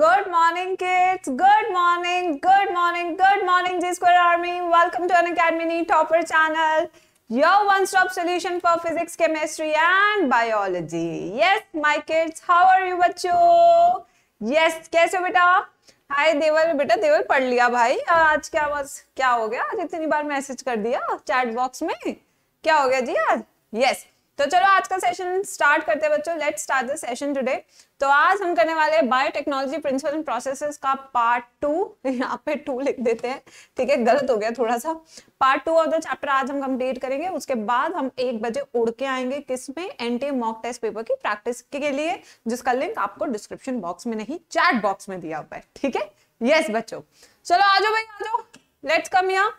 Good morning kids good morning good morning good morning G square army welcome to an academy topper channel your one stop solution for physics chemistry and biology yes my kids how are you बच्चों yes कैसे हो बेटा हाय देवल बेटा देवल पढ़ लिया भाई आज क्या बस क्या हो गया आज इतनी बार मैसेज कर दिया चैट बॉक्स में क्या हो गया जी आज यस yes. तो चलो आज का सेशन स्टार्ट करते हैं बच्चों let's start the session today तो आज हम करने वाले हैं बायोटेक्नोलॉजी प्रिंसिपल एंड प्रोसेसेस का पार्ट टू यहाँ पे टू लिख देते हैं ठीक है गलत हो गया थोड़ा सा part two of the chapter आज हम कंप्लीट करेंगे उसके बाद हम एक बजे उड़ के आएंगे किसमें में एनटीए मॉक टेस्ट पेपर की प्रैक्टिस के लिए जिसका लिंक आपको डिस्क्रिप्शन बॉक्स में नहीं चैट बॉक्स में दिया हुआ है ठीक है यस बच्चों चलो आ जाओ भाई आ जाओ लेट्स कम यहाँ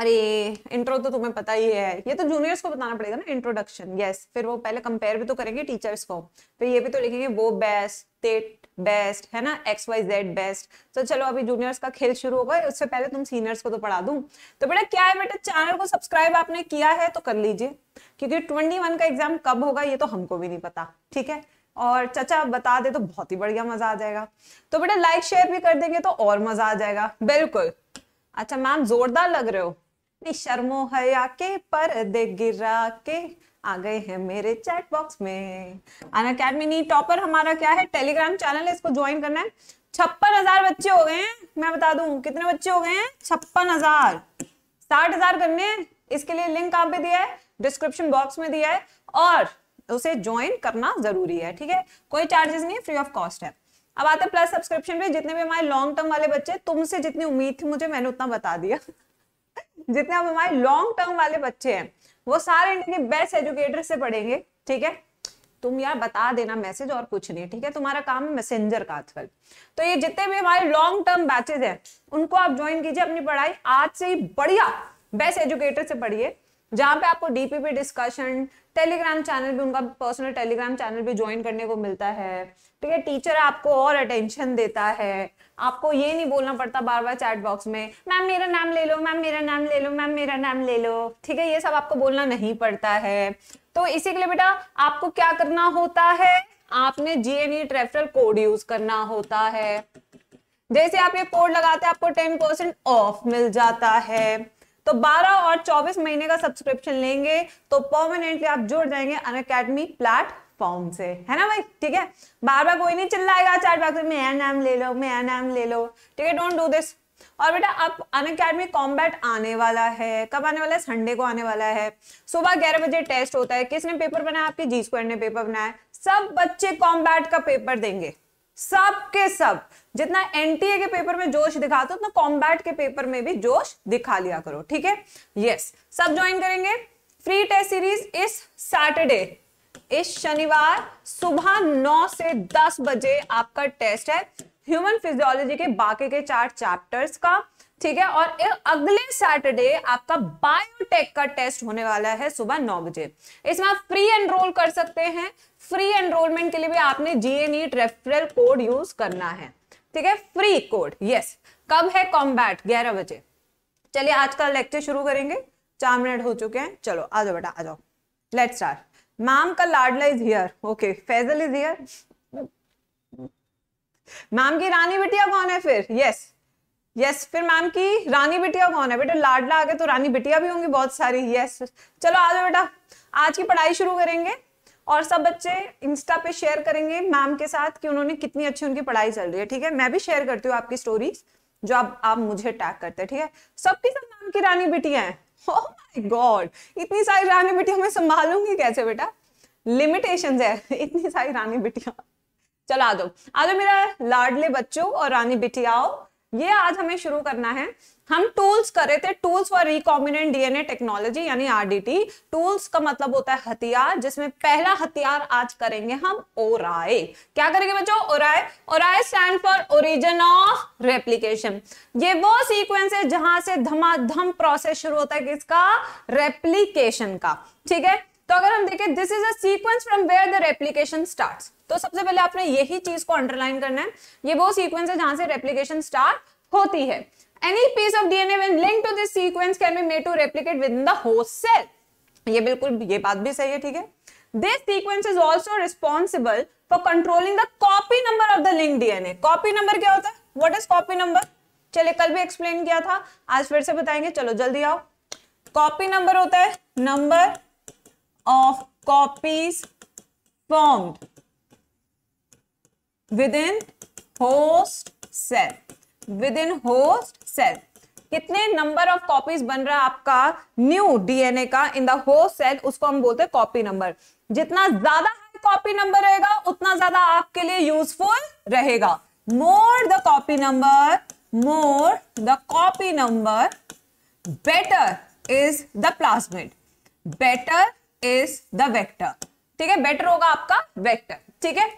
अरे इंट्रो तो तुम्हें पता ही है ये तो जूनियर्स को बताना पड़ेगा ना इंट्रोडक्शन यस फिर वो पहले कंपेयर भी तो करेंगे टीचर्स को फिर ये भी तो लिखेंगे वो बेस्ट तेट बेस्ट है ना एक्स वाई जेड बेस्ट तो चलो अभी जूनियर्स का खेल शुरू होगा उससे पहले तुम सीनियर्स को तो पढ़ा दू तो बेटा क्या है बेटा चैनल को सब्सक्राइब आपने किया है तो कर लीजिए क्योंकि ट्वेंटी का एग्जाम कब होगा ये तो हमको भी नहीं पता ठीक है और चाचा बता दे तो बहुत ही बढ़िया मजा आ जाएगा तो बेटा लाइक शेयर भी कर देंगे तो और मजा आ जाएगा बिल्कुल अच्छा मैम जोरदार लग रहे हो इतनी शर्मो हया के पर गिरा के आ गए हैं मेरे चैट बॉक्स में अन अकेडमी टॉपर हमारा क्या है टेलीग्राम चैनल है इसको ज्वाइन करना है छप्पन हजार बच्चे हो गए हैं मैं बता दूं कितने बच्चे हो गए हैं छप्पन हजार साठ हजार करने हैं इसके लिए लिंक कहाँ पे दिया है डिस्क्रिप्शन बॉक्स में दिया है और उसे ज्वाइन करना जरूरी है ठीक है कोई चार्जेस नहीं फ्री ऑफ कॉस्ट है अब आते प्लस सब्सक्रिप्शन पे जितने भी हमारे लॉन्ग टर्म वाले बच्चे तुमसे जितनी उम्मीद थी मुझे मैंने उतना बता दिया जितने अब हमारे लॉन्ग टर्म वाले बच्चे हैं वो सारे इंडिया के बेस्ट एजुकेटर से पढ़ेंगे ठीक है तुम यार बता देना मैसेज और कुछ नहीं ठीक है तुम्हारा काम है मैसेंजर का आजकल तो ये जितने भी हमारे लॉन्ग टर्म बैचेज हैं उनको आप ज्वाइन कीजिए अपनी पढ़ाई आज से ही बढ़िया बेस्ट एजुकेटर से पढ़िए जहां पे आपको डीपीपी डिस्कशन टेलीग्राम चैनल भी उनका पर्सनल टेलीग्राम चैनल भी ज्वाइन करने को मिलता है ठीक है टीचर आपको और अटेंशन देता है आपको ये नहीं बोलना पड़ता बार बार चैट बॉक्स में मैम मेरा नाम ले लो मैम मेरा नाम ले लो मैम मेरा नाम ले लो ठीक है ये सब आपको बोलना नहीं पड़ता है तो इसी के लिए बेटा आपको क्या करना होता है आपने जीएनई ट्रेफरल कोड यूज करना होता है जैसे आप ये कोड लगाते हैं आपको टेन परसेंट ऑफ मिल जाता है तो 12 और 24 महीने का सब्सक्रिप्शन लेंगे तो परमानेंटली आप जुड़ जाएंगे अन प्लेटफॉर्म फॉर्म से है ना भाई ठीक है बार बार कोई नहीं चिल्लाएगा चार बार में मेरा नाम ले लो मेरा नाम ले लो ठीक है डोंट डू दिस और बेटा अब अन अकेडमी कॉम्बैट आने वाला है कब आने वाला है संडे को आने वाला है सुबह ग्यारह बजे टेस्ट होता है किसने पेपर बनाया आपके जी स्क्वायर ने पेपर बनाया सब बच्चे कॉम्बैट का पेपर देंगे सब के सब जितना एनटीए के पेपर में जोश दिखा दो उतना कॉम्बैट के पेपर में भी जोश दिखा लिया करो ठीक है यस सब ज्वाइन करेंगे फ्री टेस्ट सीरीज इस सैटरडे इस शनिवार सुबह 9 से 10 बजे आपका टेस्ट है ह्यूमन फिजियोलॉजी के बाकी के चार चैप्टर्स का ठीक है और अगले सैटरडे आपका बायोटेक का टेस्ट होने वाला है सुबह नौ बजे इसमें आप फ्री एनरोल कर सकते हैं फ्री एनरोलमेंट के लिए भी आपने जीएनई रेफरल कोड यूज करना है ठीक है फ्री कोड यस कब है कॉम्बैट ग्यारह बजे चलिए आज का लेक्चर शुरू करेंगे चार मिनट हो चुके हैं चलो आ जाओ बेटा आ जाओ लेट स्टार्ट मैम का लाडला is here okay Faizal is here ma'am की रानी बिटिया कौन है फिर यस यस फिर मैम की रानी बिटिया कौन है बेटा लाडला आ गए तो रानी बिटिया भी होंगी बहुत सारी यस चलो आ जाओ बेटा आज की पढ़ाई शुरू करेंगे और सब बच्चे इंस्टा पे शेयर करेंगे मैम के साथ कि उन्होंने कितनी अच्छी उनकी पढ़ाई चल रही है ठीक है मैं भी शेयर करती हूँ आपकी स्टोरीज जो आप, आप मुझे टैग करते हैं ठीक है सबकी सब मैम की रानी बिटिया है गॉड oh इतनी सारी रानी बिटिया मैं संभालूंगी कैसे बेटा लिमिटेशन है इतनी सारी रानी बिटिया चलो आ जाओ आ जाओ मेरा लाडले बच्चों और रानी बिटियाओ ये आज हमें शुरू करना है हम टूल्स कर रहे थे tools for recombinant DNA technology यानी आरडीटी टूल्स का मतलब होता है हथियार जिसमें पहला हथियार आज करेंगे हम ओराए e. क्या करेंगे बच्चों ori ori stand for origin of replication ये वो सीक्वेंस है जहां से धमाधम प्रोसेस शुरू होता है किसका रेप्लीकेशन का ठीक है तो अगर हम देखें this is a sequence from where the replication start तो सबसे पहले आपने यही चीज को अंडरलाइन करना है ये वो सीक्वेंस है जहां से रेप्लीकेशन स्टार्ट होती है any piece of dna when linked to this sequence can be made to replicate within the host cell ये बिल्कुल ये बात भी सही है ठीक है this sequence is also responsible for controlling the copy number of the linked dna copy number क्या होता है what is copy number चलिए कल भी एक्सप्लेन किया था आज फिर से बताएंगे चलो जल्दी आओ कॉपी नंबर होता है number of copies formed within host cell within host cell कितने नंबर ऑफ कॉपीज बन रहा है आपका न्यू डीएनए का इन द होस्ट सेल उसको हम बोलते हैं कॉपी नंबर जितना ज्यादा हाई कॉपी नंबर रहेगा उतना ज्यादा आपके लिए यूजफुल रहेगा more the copy number more the copy number better is the plasmid better is the vector ठीक है बेटर होगा आपका वेक्टर ठीक है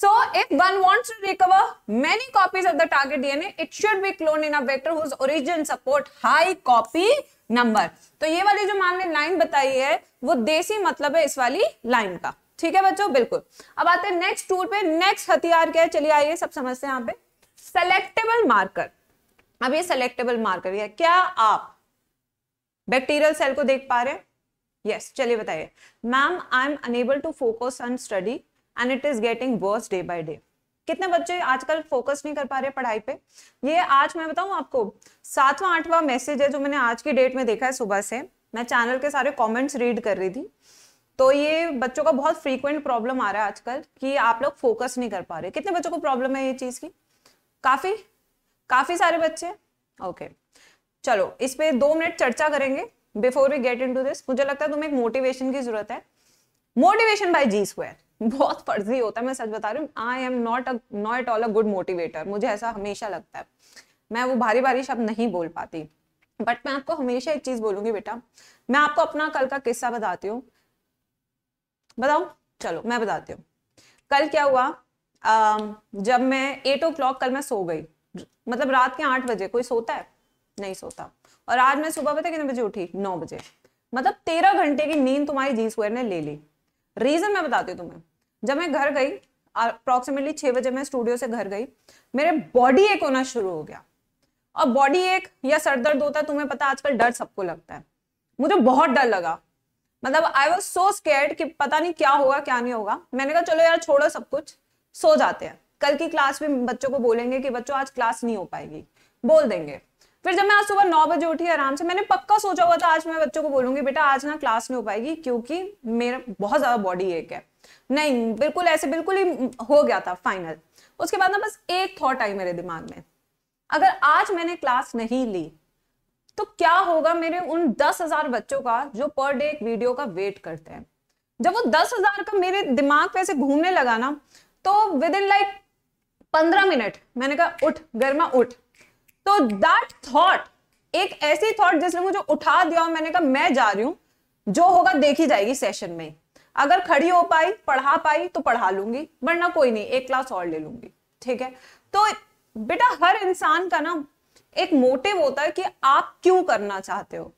So if one wants to recover many copies of the target DNA, it should be cloned in a vector whose origin support high copy number. तो ये वाली जो मामने लाइन बताई है वो देसी मतलब है इस वाली लाइन का ठीक है बच्चों बिल्कुल अब आते हैं नेक्स्ट टूर पे नेक्स्ट हथियार क्या है चलिए आइए सब समझते हैं यहाँ पे सेलेक्टेबल मार्कर अब ये सेलेक्टेबल मार्कर है क्या आप बैक्टीरियल सेल को देख पा रहे हैं यस yes, चलिए बताइए ma'am I am unable to focus on study and it is getting worse day by day कितने बच्चे आजकल फोकस नहीं कर पा रहे पढ़ाई पे ये आज मैं बताऊं आपको सातवां आठवां मैसेज है जो मैंने आज की डेट में देखा है सुबह से मैं चैनल के सारे कमेंट्स रीड कर रही थी तो ये बच्चों का बहुत फ्रीक्वेंट प्रॉब्लम आ रहा है आजकल कि आप लोग फोकस नहीं कर पा रहे कितने बच्चों को प्रॉब्लम है ये चीज की काफी काफी सारे बच्चे ओके okay. चलो इस पे दो मिनट चर्चा करेंगे before we get into this मुझे लगता है तुम्हें एक मोटिवेशन की जरूरत है मोटिवेशन बाई जी स्क्वायर बहुत फर्जी होता है मैं सच बता रही हूँ I am not a not all a good motivator मुझे ऐसा हमेशा लगता है मैं वो भारी भारी शब्द नहीं बोल पाती बट मैं आपको हमेशा एक चीज़ बोलूंगी बेटा मैं आपको अपना कल का किस्सा बताती हूँ बताओ चलो मैं बताती हूँ कल क्या हुआ आ, जब मैं एट ओ क्लॉक कल मैं सो गई मतलब रात के आठ बजे कोई सोता है नहीं सोता और आज मैं सुबह पता कितने बजे उठी नौ बजे मतलब तेरह घंटे की नींद तुम्हारी जी ने ले ली रीजन मैं बताती हूँ तुम्हें जब मैं घर गई अप्रोक्सीमेटली छह बजे मैं स्टूडियो से घर गई मेरे बॉडी एक होना शुरू हो गया और बॉडी एक या सर दर्द होता है तुम्हें पता आजकल डर सबको लगता है मुझे बहुत डर लगा मतलब आई वॉज सो स्केर्ड कि पता नहीं क्या होगा क्या नहीं होगा मैंने कहा चलो यार छोड़ो सब कुछ सो जाते हैं कल की क्लास में बच्चों को बोलेंगे कि बच्चों आज क्लास नहीं हो पाएगी बोल देंगे फिर जब मैं आज सुबह नौ बजे उठी आराम से मैंने पक्का सोचा हुआ था आज मैं बच्चों को बोलूंगी बेटा आज ना क्लास नहीं हो पाएगी क्योंकि मेरा बहुत ज्यादा बॉडी एक है नहीं बिल्कुल ऐसे बिल्कुल ही हो गया था फाइनल उसके बाद ना बस एक थॉट आई मेरे दिमाग में अगर आज मैंने क्लास नहीं ली तो क्या होगा मेरे उन दस हजार बच्चों का जो पर डे एक वीडियो का वेट करते हैं जब वो दस हजार का मेरे दिमाग पे ऐसे घूमने लगा ना तो विद इन लाइक पंद्रह मिनट मैंने कहा उठ गर्मा उठ तो दैट थॉट एक ऐसी थॉट जिसने मुझे उठा दिया और मैंने कहा मैं जा रही हूं जो होगा देखी जाएगी सेशन में अगर खड़ी हो पाई पढ़ा पाई तो पढ़ा लूंगी वरना कोई नहीं एक क्लास और ले लूंगी ठीक है तो बेटा हर इंसान का ना एक मोटिव होता है कि आप क्यों करना चाहते हो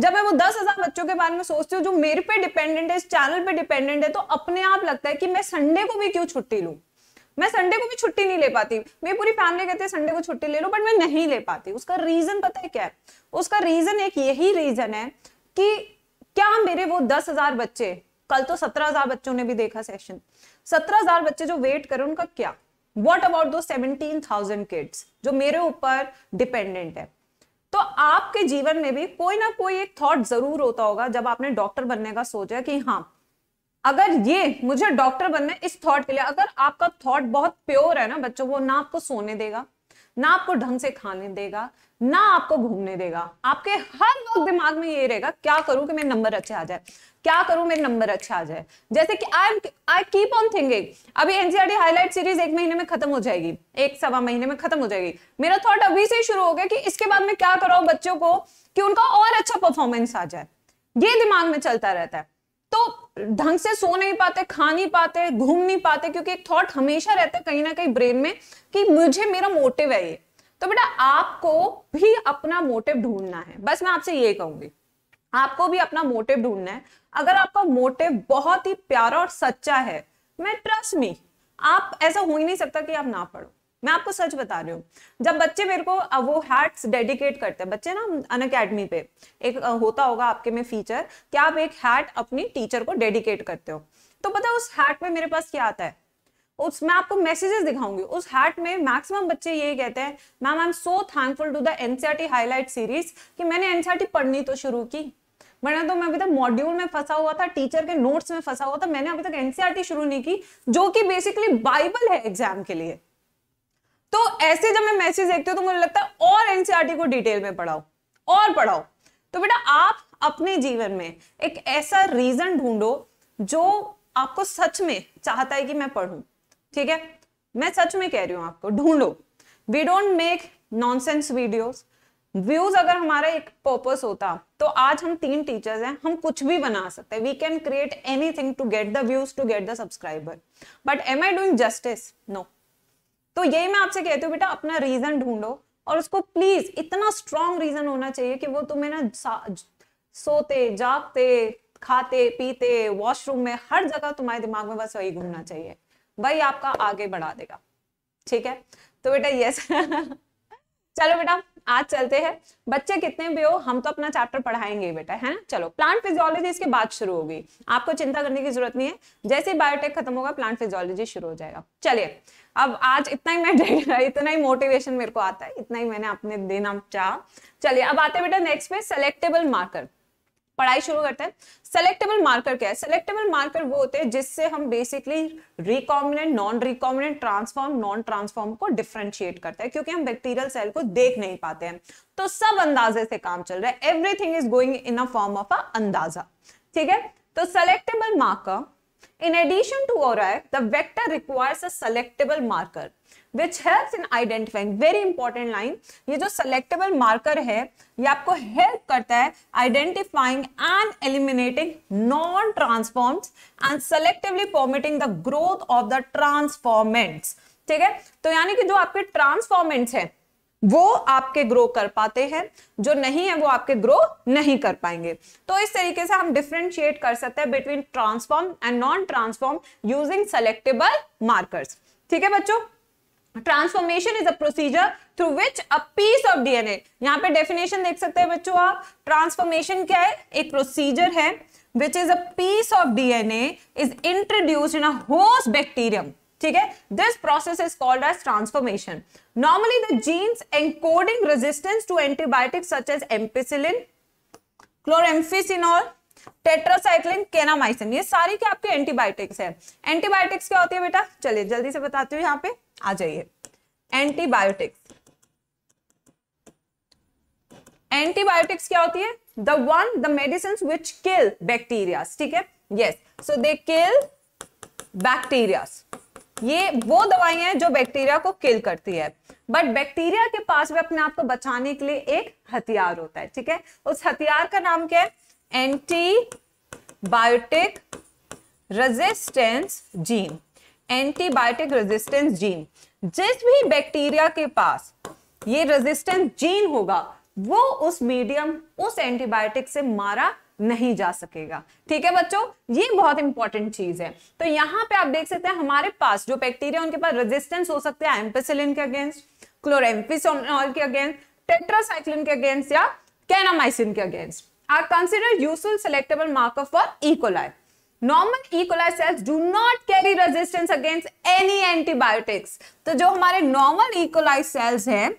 जब मैं वो दस हजार बच्चों के बारे में सोचती हूँ जो मेरे पे डिपेंडेंट है इस चैनल पे डिपेंडेंट है तो अपने आप लगता है कि मैं संडे को भी क्यों छुट्टी लू मैं संडे को भी छुट्टी नहीं ले पाती मेरी पूरी फैमिली कहती है संडे को छुट्टी ले लो बट मैं नहीं ले पाती उसका रीजन पता है क्या है उसका रीजन एक यही रीजन है कि क्या मेरे वो दस हजार बच्चे कल तो सत्रह हजार बच्चों ने भी देखा सेशन सत्रह हजार बच्चे जो वेट करें उनका क्या वॉट अबाउट दो सेवनटीन थाउजेंड किड्स जो मेरे ऊपर डिपेंडेंट है तो आपके जीवन में भी कोई ना कोई एक थॉट जरूर होता होगा जब आपने डॉक्टर बनने का सोचा कि हाँ अगर ये मुझे डॉक्टर बनना इस थॉट के लिए अगर आपका थॉट बहुत प्योर है ना बच्चों वो ना आपको सोने देगा ना आपको ढंग से खाने देगा ना आपको घूमने देगा आपके हर वक्त दिमाग में ये रहेगा क्या करूं कि मेरे नंबर अच्छे आ जाए क्या करूं मेरे नंबर अच्छा आ जाए जैसे कि आई कीप ऑन थिंकिंग अभी एनसीआरटी हाईलाइट सीरीज एक महीने में खत्म हो जाएगी एक सवा महीने में खत्म हो जाएगी मेरा थॉट अभी से शुरू हो गया कि इसके बाद में क्या कराऊ बच्चों को कि उनका और अच्छा परफॉर्मेंस आ जाए ये दिमाग में चलता रहता है तो ढंग से सो नहीं पाते खा नहीं पाते घूम नहीं पाते क्योंकि एक थॉट हमेशा रहता है कहीं ना कहीं ब्रेन में कि मुझे मेरा मोटिव है ये तो बेटा आपको भी अपना मोटिव ढूंढना है बस मैं आपसे ये कहूंगी आपको भी अपना मोटिव ढूंढना है अगर आपका मोटिव बहुत ही प्यारा और सच्चा है मैं ट्रस्ट मी आप ऐसा हो ही नहीं सकता कि आप ना पढ़ो मैं आपको सच बता रही हूँ जब बच्चे मेरे को वो हैट्स डेडिकेट करते हैं बच्चे ना अन अकेडमी पे एक होता होगा आपके में फीचर कि आप एक हैट अपनी टीचर को डेडिकेट करते हो तो पता है उस हैट में मेरे पास क्या आता है उस मैं आपको मैसेजेस दिखाऊंगी उस हैट में मैक्सिमम बच्चे ये कहते हैं ma'am I am so thankful to the NCR highlight series कि मैंने एनसीआर e पढ़नी तो शुरू की वरना तो मैं अभी तक मॉड्यूल में फंसा हुआ था टीचर के नोट्स में फंसा हुआ था मैंने अभी तक एनसीआरटी e शुरू नहीं की जो कि बेसिकली बाइबल है एग्जाम के लिए तो ऐसे जब मैं मैसेज देखती हूँ तो मुझे लगता है और एनसीआरटी e को डिटेल में पढ़ाओ और पढ़ाओ तो बेटा आप अपने जीवन में एक ऐसा रीजन ढूंढो जो आपको सच में चाहता है कि मैं पढ़ू ठीक है मैं सच में कह रही हूं आपको ढूंढो we don't make nonsense videos views अगर हमारा एक पर्पस होता तो आज हम तीन टीचर्स हैं हम कुछ भी बना सकते हैं we can create anything to get the views to get the subscriber but am I doing justice no तो यही मैं आपसे कहती हूँ बेटा अपना रीजन ढूंढो और उसको प्लीज इतना स्ट्रांग रीजन होना चाहिए कि वो तुम्हें ना सोते जागते खाते पीते वॉशरूम में हर जगह तुम्हारे दिमाग में बस वही घूमना चाहिए वही आपका आगे बढ़ा देगा ठीक है तो बेटा यस चलो बेटा आज चलते हैं बच्चे कितने भी हो हम तो अपना चैप्टर पढ़ाएंगे बेटा है ना चलो प्लांट फिजियोलॉजी इसके बाद शुरू होगी आपको चिंता करने की जरूरत नहीं है जैसे ही बायोटेक खत्म होगा प्लांट फिजियोलॉजी शुरू हो जाएगा चलिए अब आज इतना ही मैं इतना ही मोटिवेशन मेरे को आता है इतना ही मैंने अपने देना चाह चलिए अब आते बेटा नेक्स्ट पे सेलेक्टेबल मार्कर पढ़ाई शुरू करते हैं सेलेक्टेबल मार्कर क्या है सेलेक्टेबल मार्कर वो होते हैं जिससे हम basically recombinant non recombinant transform non transform को डिफ्रेंशिएट करते हैं क्योंकि हम बैक्टीरियल सेल को देख नहीं पाते हैं तो सब अंदाजे से काम चल रहा है everything is going in a form of a अंदाजा ठीक है तो selectable marker in addition to ori vector requires a selectable marker which help in identifying very important line ये जो सेलेक्टेबल मार्कर है ये आपको हेल्प करता है identifying and eliminating non transform and selectively permitting the growth of the transformants ठीक है तो यानी कि जो आपके ट्रांसफॉर्मेंट्स हैं वो आपके ग्रो कर पाते हैं जो नहीं है वो आपके ग्रो नहीं कर पाएंगे तो इस तरीके से हम डिफ्रेंशिएट कर सकते हैं between transform and non transform using selectable markers ठीक है बच्चों transformation is a procedure through which a piece of DNA यहाँ पे डेफिनेशन देख सकते हैं बच्चों आप ट्रांसफॉर्मेशन क्या है एक प्रोसीजर है which is a piece of DNA is introduced in a host bacterium ठीक है this process is called as transformation normally the genes encoding resistance to antibiotics such as ampicillin chloramphenicol tetracycline kanamycin ये सारी क्या आपके antibiotics है antibiotics क्या होती है बेटा चलिए जल्दी से बताती हूँ यहाँ पे आ जाइए एंटीबायोटिक्स एंटीबायोटिक्स क्या होती है the one the medicine which kill bacteria ठीक है यस सो दे किल बैक्टीरिया ये वो दवाइयां हैं जो बैक्टीरिया को किल करती है बट बैक्टीरिया के पास में अपने आप को बचाने के लिए एक हथियार होता है ठीक है उस हथियार का नाम क्या है antibiotic resistance gene antibiotic resistance gene जिस भी बैक्टीरिया के पास ये रेजिस्टेंस जीन होगा वो उस मीडियम उस एंटीबायोटिक से मारा नहीं जा सकेगा ठीक है बच्चों ये बहुत इंपॉर्टेंट चीज है तो यहां पे आप देख सकते हैं हमारे पास जो बैक्टीरिया उनके पास रेजिस्टेंस हो सकते हैं एम्पेसिलिन के अगेंस्ट क्लोरेम्पिसोनॉल के अगेंस्ट टेट्रासाइक्लिन के अगेंस्ट या कैनामाइसिन के against are consider useful selectable marker for E coli normal E cells do not carry resistance against any antibiotics तो जो हमारे नॉर्मल ई सेल्स हैं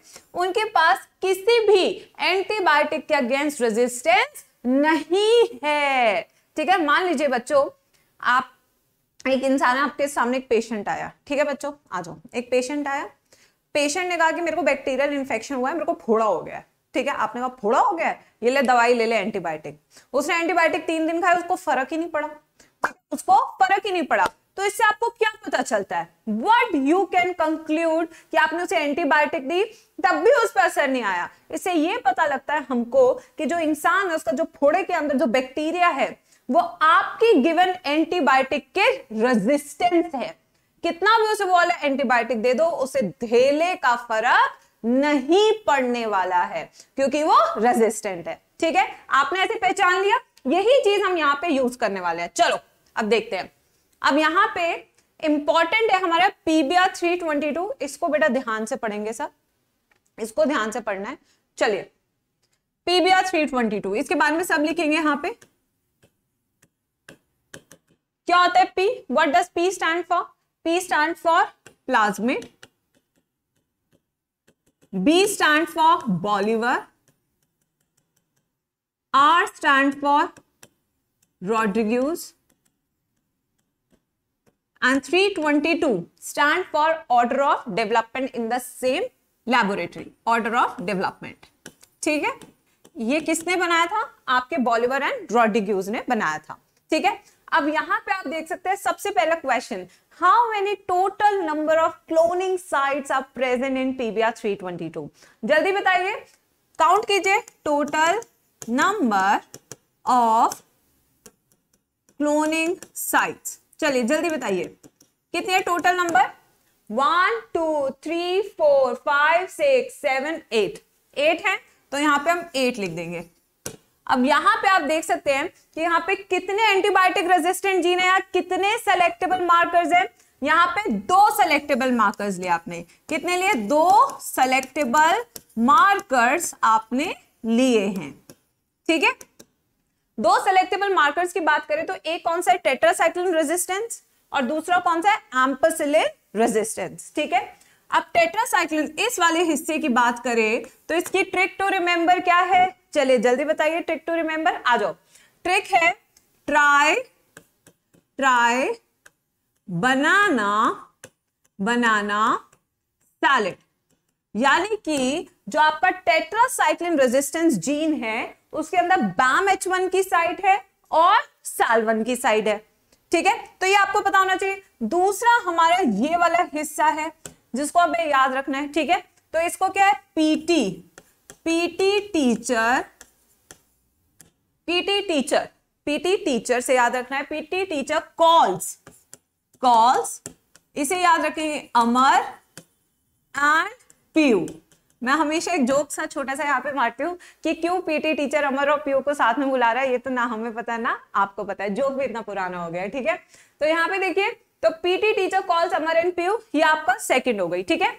उनके पास किसी भी एंटीबायोटिक के अगेंस्ट रेजिस्टेंस नहीं है ठीक है मान लीजिए बच्चों आप एक इंसान आपके सामने एक पेशेंट आया ठीक है बच्चों आ जाओ एक पेशेंट आया पेशेंट ने कहा कि मेरे को बैक्टीरियल इन्फेक्शन हुआ है मेरे को फोड़ा हो गया ठीक है आपने कहा फोड़ा हो गया ये ले दवाई ले ले एंटीबायोटिक उसने एंटीबायोटिक तीन दिन खाया उसको फर्क ही नहीं पड़ा उसको फर्क ही नहीं पड़ा तो इससे आपको क्या पता चलता है वट यू कैन कंक्लूड कि आपने उसे एंटीबायोटिक दी तब भी उस पर असर नहीं आया इससे ये पता लगता है हमको कि जो इंसान है उसका जो फोड़े के अंदर जो बैक्टीरिया है वो आपकी गिवन एंटीबायोटिक के रेजिस्टेंस है कितना भी उसे वो वाला एंटीबायोटिक दे दो उसे धेले का फर्क नहीं पड़ने वाला है क्योंकि वो रेजिस्टेंट है ठीक है आपने ऐसे पहचान लिया यही चीज हम यहाँ पे यूज करने वाले हैं चलो अब देखते हैं अब यहाँ पे इंपॉर्टेंट है हमारा पीबीआर थ्री ट्वेंटी टू इसको बेटा ध्यान से पढ़ेंगे सर इसको ध्यान से पढ़ना है चलिए पीबीआर थ्री ट्वेंटी टू इसके बारे में सब लिखेंगे यहां पे क्या होता है P what does P stand for P stand for plasmid B stand for Bolivar R stand for Rodriguez and 322 stand for order of development in the same laboratory. Order of development. ठीक है ये किसने बनाया था आपके Bolivar and Rodriguez ने बनाया था ठीक है अब यहां पे आप देख सकते हैं सबसे पहला question how many total number of cloning sites are present in pBR 322 जल्दी बताइए काउंट कीजिए total number of cloning sites चलिए जल्दी बताइए कितने total number one two three four five six seven eight eight है तो यहां पे हम एट लिख देंगे अब यहां पे आप देख सकते हैं कि यहां पे कितने एंटीबायोटिक रेजिस्टेंट जीन है कितने सेलेक्टेबल मार्कर्स हैं यहाँ पे दो सेलेक्टेबल मार्कर्स लिए आपने कितने लिए दो सेलेक्टेबल मार्कर्स आपने लिए हैं ठीक है दो सेलेक्टेबल मार्कर्स की बात करें तो एक कौन सा है टेट्रासाइक्लिन रेजिस्टेंस और दूसरा कौन सा है एम्पसिलिन रेजिस्टेंस ठीक है अब टेट्रासाइक्लिन इस वाले हिस्से की बात करें तो इसकी ट्रिक टू रिमेंबर क्या है चलिए जल्दी बताइए ट्रिक टू रिमेंबर आ जाओ ट्रिक है try try banana banana salad यानी कि जो आपका टेट्रासाइक्लिन रेजिस्टेंस जीन है उसके अंदर बैम एच वन की साइट है और साल वन की साइड है ठीक है तो ये आपको पता होना चाहिए दूसरा हमारा ये वाला हिस्सा है जिसको हमें याद रखना है ठीक है तो इसको क्या है PT PT teacher PT teacher PT teacher से याद रखना है पीटी टीचर कॉल्स कॉल्स इसे याद रखेंगे अमर एंड पीयू मैं हमेशा एक जोक सा छोटा सा यहाँ पे मारती हूँ कि क्यों पीटी टीचर अमर और पीओ को साथ में बुला रहा है ये तो ना हमें पता ना आपको पता है जोक भी इतना पुराना हो गया ठीक है तो यहाँ पे देखिए तो PT teacher calls Amar and PO ये आपका सेकेंड हो गई ठीक है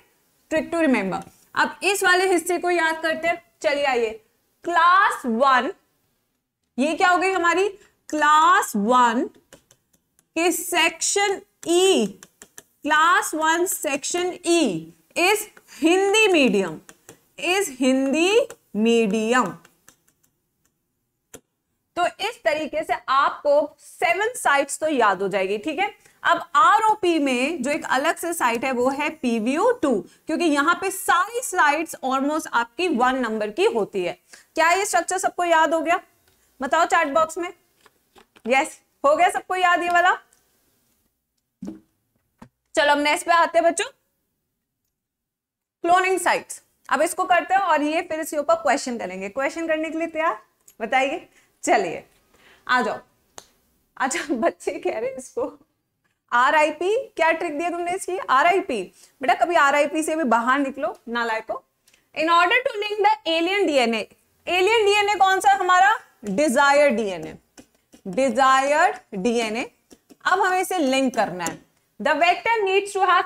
ट्रिक टू रिमेम्बर अब इस वाले हिस्से को याद करते हैं चलिए आइए क्लास वन ये क्या हो गई हमारी क्लास वन के section E class one section E is Hindi medium is Hindi medium तो इस तरीके से आपको सेवन साइट्स तो याद हो जाएगी ठीक है अब आरओपी में जो एक अलग से साइट है वो है पीवीओ टू क्योंकि यहां पे सारी साइट्स ऑलमोस्ट आपकी वन नंबर की होती है क्या ये स्ट्रक्चर सबको याद हो गया बताओ चैट बॉक्स में यस हो गया सबको याद ये वाला चलो अब नेक्स्ट पे आते हैं बच्चों क्लोनिंग साइट्स अब इसको करते हैं और ये फिर इसके ऊपर क्वेश्चन करेंगे क्वेश्चन करने के लिए तैयार बताइए चलिए आ जाओ अच्छा बच्चे कह रहे हैं इसको आरआईपी क्या ट्रिक दिया तुमने इसकी आरआईपी बेटा कभी आरआईपी से भी बाहर निकलो ना लाए लायको in order to link the alien DNA alien DNA कौन सा हमारा डिजायर डीएनए डिजायर डीएनए अब हमें इसे लिंक करना है the vector needs to have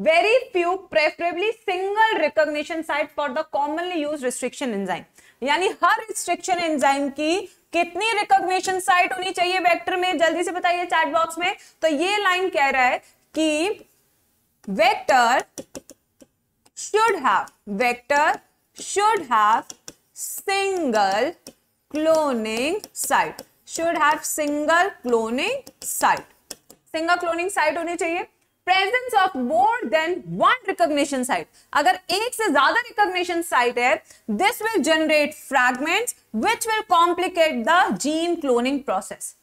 very few preferably single recognition site for the commonly use restriction enzyme यानी हर रिस्ट्रिक्शन एंजाइम की कितनी रिकॉग्निशन साइट होनी चाहिए वेक्टर में जल्दी से बताइए चैट बॉक्स में तो ये लाइन कह रहा है कि vector should have vector should have single cloning site should have single cloning site single cloning site होनी चाहिए presence of more than one recognition site अगर एक से ज्यादा रिकॉग्निशन साइट है this will generate fragments which will complicate the gene cloning process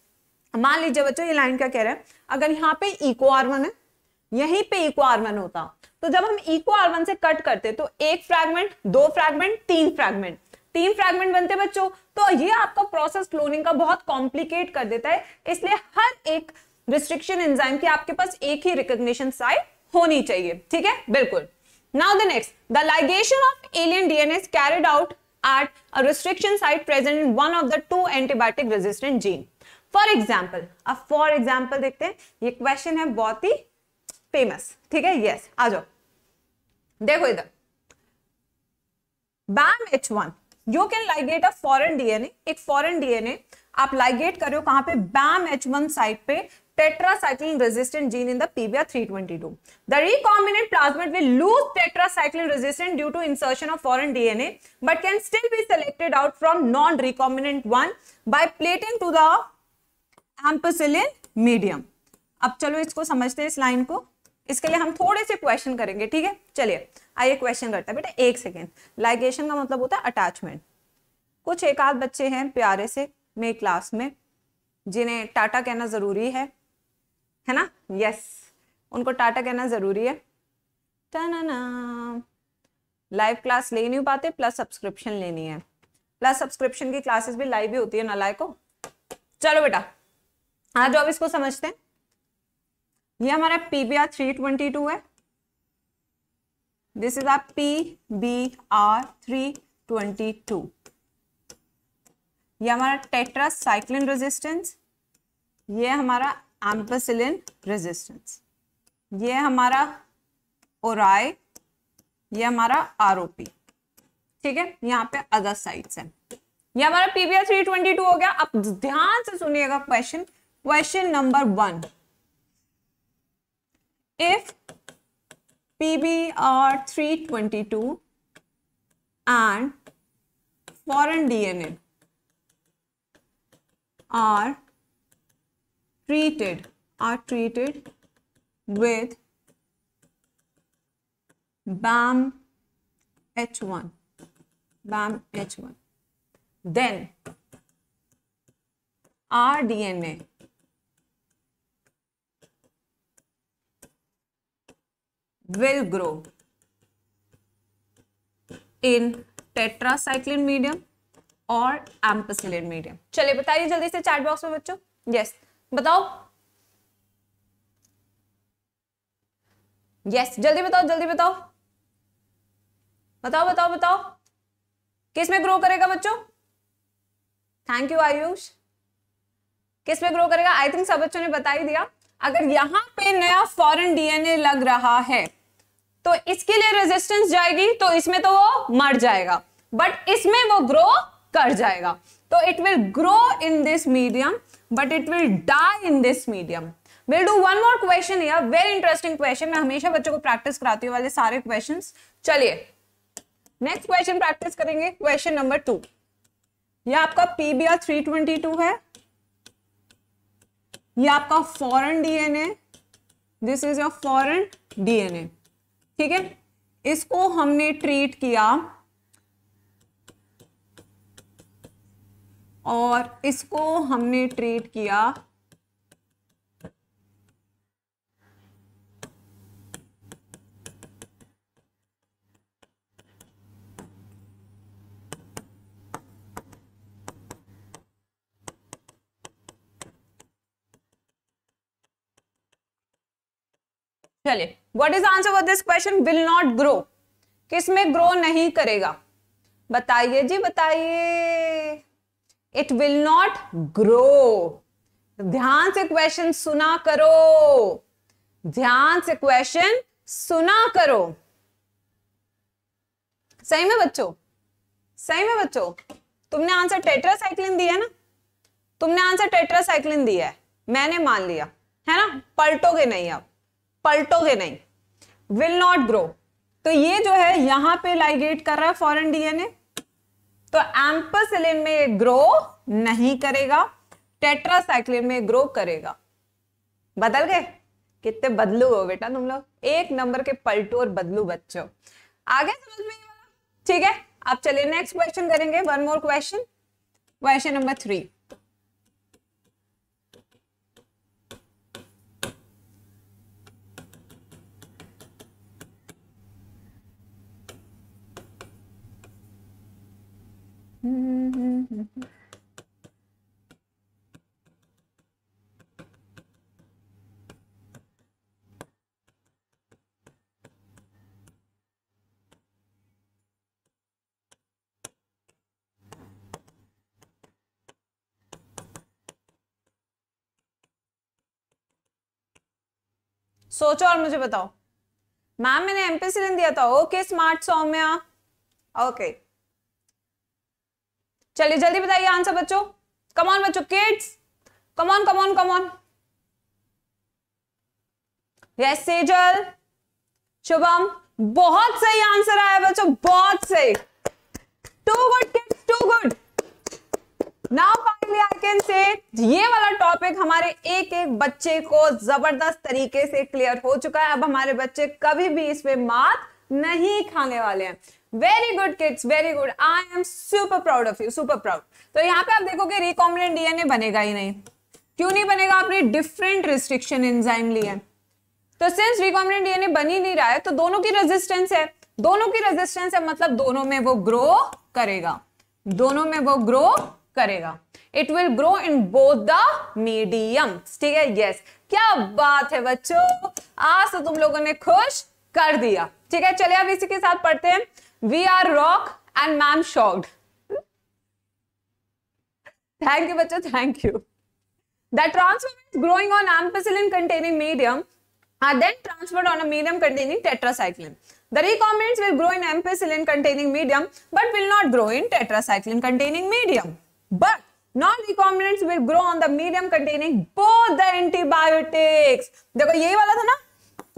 मान लीजिए बच्चों ये लाइन क्या कह रहे हैं अगर यहाँ पे इको आर्वन है यहीं पे इको आर्वन होता तो जब हम इको आर्वन से कट करते तो एक फ्रैगमेंट दो फ्रैगमेंट तीन फ्रैगमेंट तीन फ्रैगमेंट बनते बच्चों तो ये आपका प्रोसेस क्लोनिंग का बहुत कॉम्प्लिकेट कर देता है इसलिए हर एक रिस्ट्रिक्शन एंजाइम की आपके पास एक ही रिकोग्निशन साइट होनी चाहिए ठीक है बिल्कुल now the next the ligation of alien DNA carried out at a restriction site present in one of the two antibiotic resistant gene for example अब फॉर एग्जाम्पल देखते हैं ये क्वेश्चन है बहुत ही फेमस ठीक है यस आ जाओ देखो इधर bam H one you can ligate a foreign DNA एक फॉरन डीएनए आप लाइगेट करो रहे कहां पे बैम एच वन साइट पे tetracycline resistant gene in the PBR322. The recombinant plasmid will lose tetracycline resistance due to insertion of foreign DNA but can still be selected out from non-recombinant one by plating to the ampicillin medium. अब चलो इसको समझते हैं इस line को इसके लिए हम थोड़े से क्वेश्चन करेंगे ठीक है चलिए आइए क्वेश्चन करते हैं बेटा एक सेकेंड लाइगेशन का मतलब होता है अटैचमेंट कुछ एक आध बच्चे हैं प्यारे से मेरी क्लास में जिन्हें टाटा कहना जरूरी है है ना यस उनको टाटा कहना ज़रूरी है टना लाइव क्लास ले नहीं पाते प्लस सब्सक्रिप्शन लेनी है प्लस सब्सक्रिप्शन की क्लासेस भी लाइव ही होती है ना को चलो बेटा आज अब इसको समझते हैं ये हमारा पीबीआर थ्री ट्वेंटी टू है this is R P B R three twenty two ये हमारा टेट्रा साइक्लिन रेजिस्टेंस ये हमारा एम्पसिलिन रेजिस्टेंस ये हमारा ओराय ये हमारा आरओपी ठीक है यहाँ पे अदर साइड्स है ये हमारा पीबीआर 322 हो गया अब ध्यान से सुनिएगा question question number one if PBR 322 and foreign DNA are treated are treated with BAM H1 BAM H1 then dna will grow in tetracycline medium और एम्पसिलिन मीडियम चलिए बताइए जल्दी से चैट बॉक्स में बच्चों यस yes. बताओ यस yes, जल्दी बताओ जल्दी बताओ बताओ बताओ बताओ किस में ग्रो करेगा बच्चों थैंक यू आयुष किस में ग्रो करेगा आई थिंक सब बच्चों ने बता ही दिया अगर यहां पे नया फॉरेन डीएनए लग रहा है तो इसके लिए रेजिस्टेंस जाएगी तो इसमें तो वो मर जाएगा बट इसमें वो ग्रो कर जाएगा तो it will grow in this medium but it will die in this medium will do one more question या वेरी इंटरेस्टिंग क्वेश्चन मैं हमेशा बच्चों को प्रैक्टिस कराती हूँ वाले सारे क्वेश्चन चलिए नेक्स्ट क्वेश्चन प्रैक्टिस करेंगे क्वेश्चन नंबर टू ये आपका पीबीआर थ्री ट्वेंटी टू है ये आपका foreign DNA this is your foreign DNA ठीक है इसको हमने ट्रीट किया और इसको हमने ट्रीट किया चलिए what is answer for this question will not grow किसमें ग्रो नहीं करेगा बताइए जी बताइए इट विल नॉट ग्रो ध्यान से क्वेश्चन सुना करो ध्यान से क्वेश्चन सुना करो सही में बच्चों सही में बच्चों तुमने आंसर टेट्रासाइक्लिन दिया है ना तुमने आंसर टेट्रासाइक्लिन दिया है मैंने मान लिया है ना पलटोगे नहीं अब पलटोगे नहीं विल नॉट ग्रो तो ये जो है यहां पे लाइगेट कर रहा है फॉरेन डीएनए तो एम्पसिलिन में ग्रो नहीं करेगा टेट्रासाइक्लिन में ग्रो करेगा बदल गए कितने बदलू हो बेटा तुम लोग एक नंबर के पलटू और बदलू बच्चों आगे समझ में ठीक है आप चलिए नेक्स्ट क्वेश्चन करेंगे one more question question number three सोचो और मुझे बताओ मैम मैंने एमपीसीलिन दिया था ओके स्मार्ट सौम्या ओके चलिए जल्दी बताइए आंसर बच्चों कमॉन बच्चों kids come on come on come on yes Sejal Shubham बहुत सही आंसर आया बच्चों बहुत सही too good kids too good now finally I can say ये वाला टॉपिक हमारे एक एक बच्चे को जबरदस्त तरीके से क्लियर हो चुका है अब हमारे बच्चे कभी भी इसमें मात नहीं खाने वाले हैं very good kids very good I am super proud of you super proud तो यहाँ पे आप देखोगे रिकॉम्बिनेंट डीएनए बनेगा ही नहीं क्यों नहीं बनेगा आपने डिफरेंट रिस्ट्रिक्शन एंजाइम लिया तो सिंस रिकॉम्बिनेंट डीएनए बन ही नहीं रहा है तो दोनों की रेजिस्टेंस है दोनों की रेजिस्टेंस है मतलब दोनों में वो ग्रो करेगा दोनों में वो ग्रो करेगा it will grow in both the medium ठीक है यस क्या बात है बच्चों आज तो तुम लोगों ने खुश कर दिया ठीक है चलिए अब इसी के साथ पढ़ते हैं we are rock and ma'am shocked thank you बच्चों thank you The transferment growing on ampicillin containing medium are then transferred on a medium containing tetracycline. The recombinants will grow in ampicillin containing medium but will not grow in tetracycline containing medium. But non-recombinants will grow on the medium containing both the antibiotics. देखो यही वाला था ना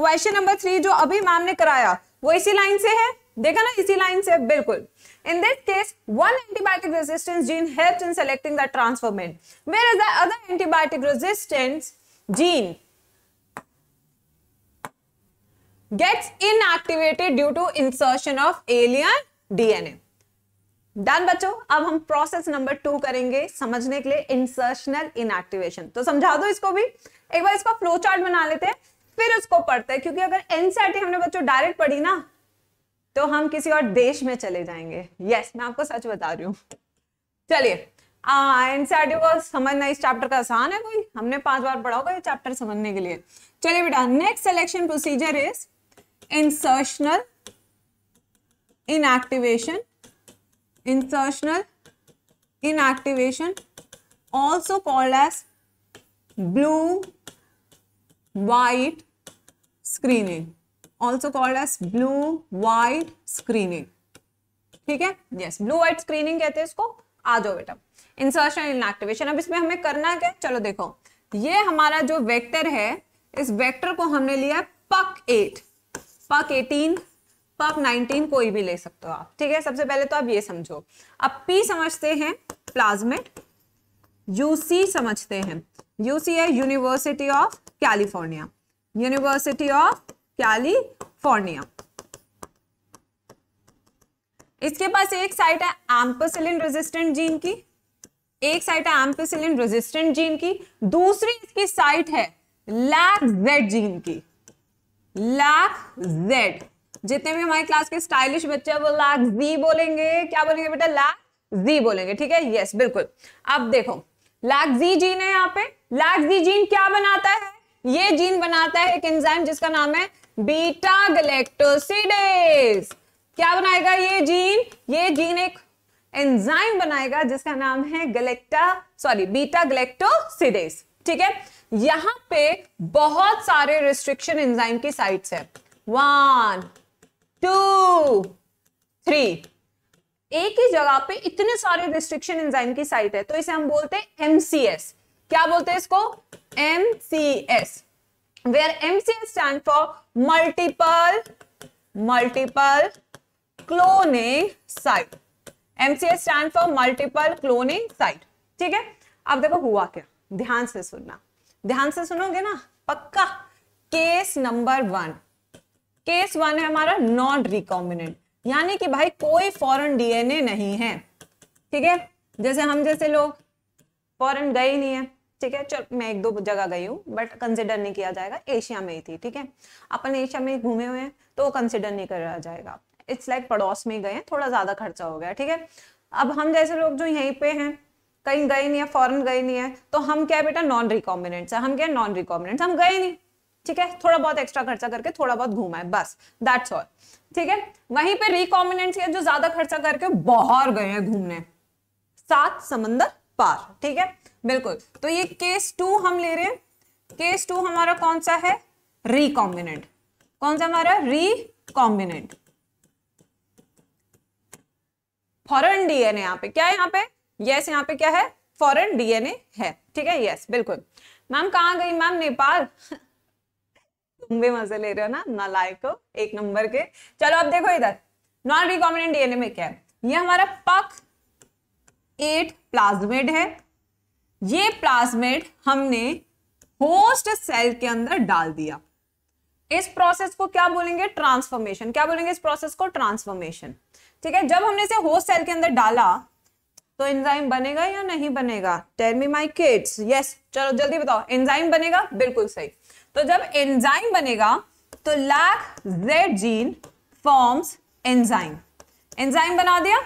question number three जो अभी ma'am ने कराया वो इसी line से है देखा ना इसी लाइन से बिल्कुल in this case one antibiotic resistance gene help in selecting the transformant where is the other antibiotic resistance gene gets inactivated due to insertion of alien DNA done बच्चों अब हम प्रोसेस नंबर टू करेंगे समझने के लिए insertional inactivation तो समझा दो इसको भी एक बार इसका फ्लो चार्ट बना लेते हैं फिर उसको पढ़ते हैं क्योंकि अगर एनसीआरटी e हमने बच्चों डायरेक्ट पढ़ी ना तो हम किसी और देश में चले जाएंगे यस मैं आपको सच बता रही हूँ चलिए e को समझना इस चैप्टर का आसान है कोई हमने पांच बार पढ़ा होगा ये चैप्टर समझने के लिए चलिए बेटा next selection procedure is insertional inactivation insertional inactivation also called as blue white screening also called as blue white screening ठीक है यस ब्लू वाइट स्क्रीनिंग कहते हैं इसको आ जाओ बेटा इंसर्शन इन एक्टिवेशन अब इसमें हमें करना क्या चलो देखो ये हमारा जो वेक्टर है इस वेक्टर को हमने लिया पक एट पक एटीन पक नाइनटीन कोई भी ले सकते हो आप ठीक है सबसे पहले तो आप ये समझो अब पी समझते हैं प्लाज्मेट यूसी समझते हैं यूसी है university of California university of California इसके पास एक साइट है एम्पोसिलिन रेजिस्टेंट जीन की एक साइट है एम्पोसिलिन रेजिस्टेंट जीन की दूसरी इसकी साइट है लैक जेड जीन की लैक जेड जितने भी हमारे क्लास के स्टाइलिश बच्चे हैं वो लैक जी बोलेंगे क्या बोलेंगे बेटा लैक जी बोलेंगे ठीक है यस बिल्कुल अब देखो लैक जी जीन है यहाँ पे लैक जी जीन क्या बनाता है ये जीन बनाता है एक एंजाइम जिसका नाम है बीटा गलेक्टोसिडेस क्या बनाएगा ये जीन ये जीन एक एंजाइम बनाएगा जिसका नाम है गलेक्टा सॉरी बीटा गलेक्टोसिडेस ठीक है यहां पे बहुत सारे रिस्ट्रिक्शन एंजाइम की साइट्स है वन टू थ्री एक ही जगह पे इतने सारे रिस्ट्रिक्शन एंजाइम की साइट है तो इसे हम बोलते हैं एमसीएस क्या बोलते हैं इसको MCS where MCS stand for multiple multiple cloning site MCA stand for multiple cloning site ठीक है अब देखो हुआ क्या ध्यान से सुनना ध्यान से सुनोगे ना पक्का case number one case one है हमारा नॉन रिकॉम्बिनेंट यानी कि भाई कोई फॉरेन डीएनए नहीं है ठीक है जैसे हम जैसे लोग फॉरेन गए नहीं है ठीक है चल मैं एक दो जगह गई हूँ बट कंसिडर नहीं किया जाएगा एशिया में ही थी ठीक है अपन एशिया में घूमे हुए हैं तो कंसिडर नहीं करा जाएगा इट्स लाइक like पड़ोस में गए हैं थोड़ा ज्यादा खर्चा हो गया ठीक है अब हम जैसे लोग जो यहीं पे हैं कहीं गए नहीं है फॉरन गए नहीं है तो हम क्या बेटा नॉन रिकॉम्बिनेंट्स है हम क्या नॉन रिकॉम्बिनेंट्स हम गए नहीं ठीक है थोड़ा बहुत एक्स्ट्रा खर्चा करके थोड़ा बहुत घूमा है बस दैट्स ऑल ठीक है वहीं पे रिकॉम्बिनेंट्स के जो ज्यादा खर्चा करके बाहर गए हैं घूमने सात समंदर पार ठीक है बिल्कुल तो ये केस टू हम ले रहे हैं केस टू हमारा कौन सा है रिकॉम्बिनेंट कौन सा हमारा रिकॉम्बिनेंट फॉरन डीएनए यहाँ पे क्या है यहां पे यस यहां पे क्या है फॉरन डीएनए है ठीक है यस बिल्कुल मैम कहाँ गई मैम नेपाल तुम भी मजे ले रहे हो ना नालायक हो एक नंबर के चलो अब देखो इधर नॉन रिकॉम्बिनेंट डीएनए में क्या है ये हमारा पक एट प्लाज्मेड है ये प्लाज्मेट हमने होस्ट सेल के अंदर डाल दिया इस प्रोसेस को क्या बोलेंगे ट्रांसफॉर्मेशन क्या बोलेंगे इस प्रोसेस को ट्रांसफॉर्मेशन ठीक है जब हमने इसे होस्ट सेल के अंदर डाला तो एंजाइम बनेगा या नहीं बनेगा tell me my kids yes चलो जल्दी बताओ एंजाइम बनेगा बिल्कुल सही तो जब एंजाइम बनेगा तो lac Z gene forms enzyme enzyme बना दिया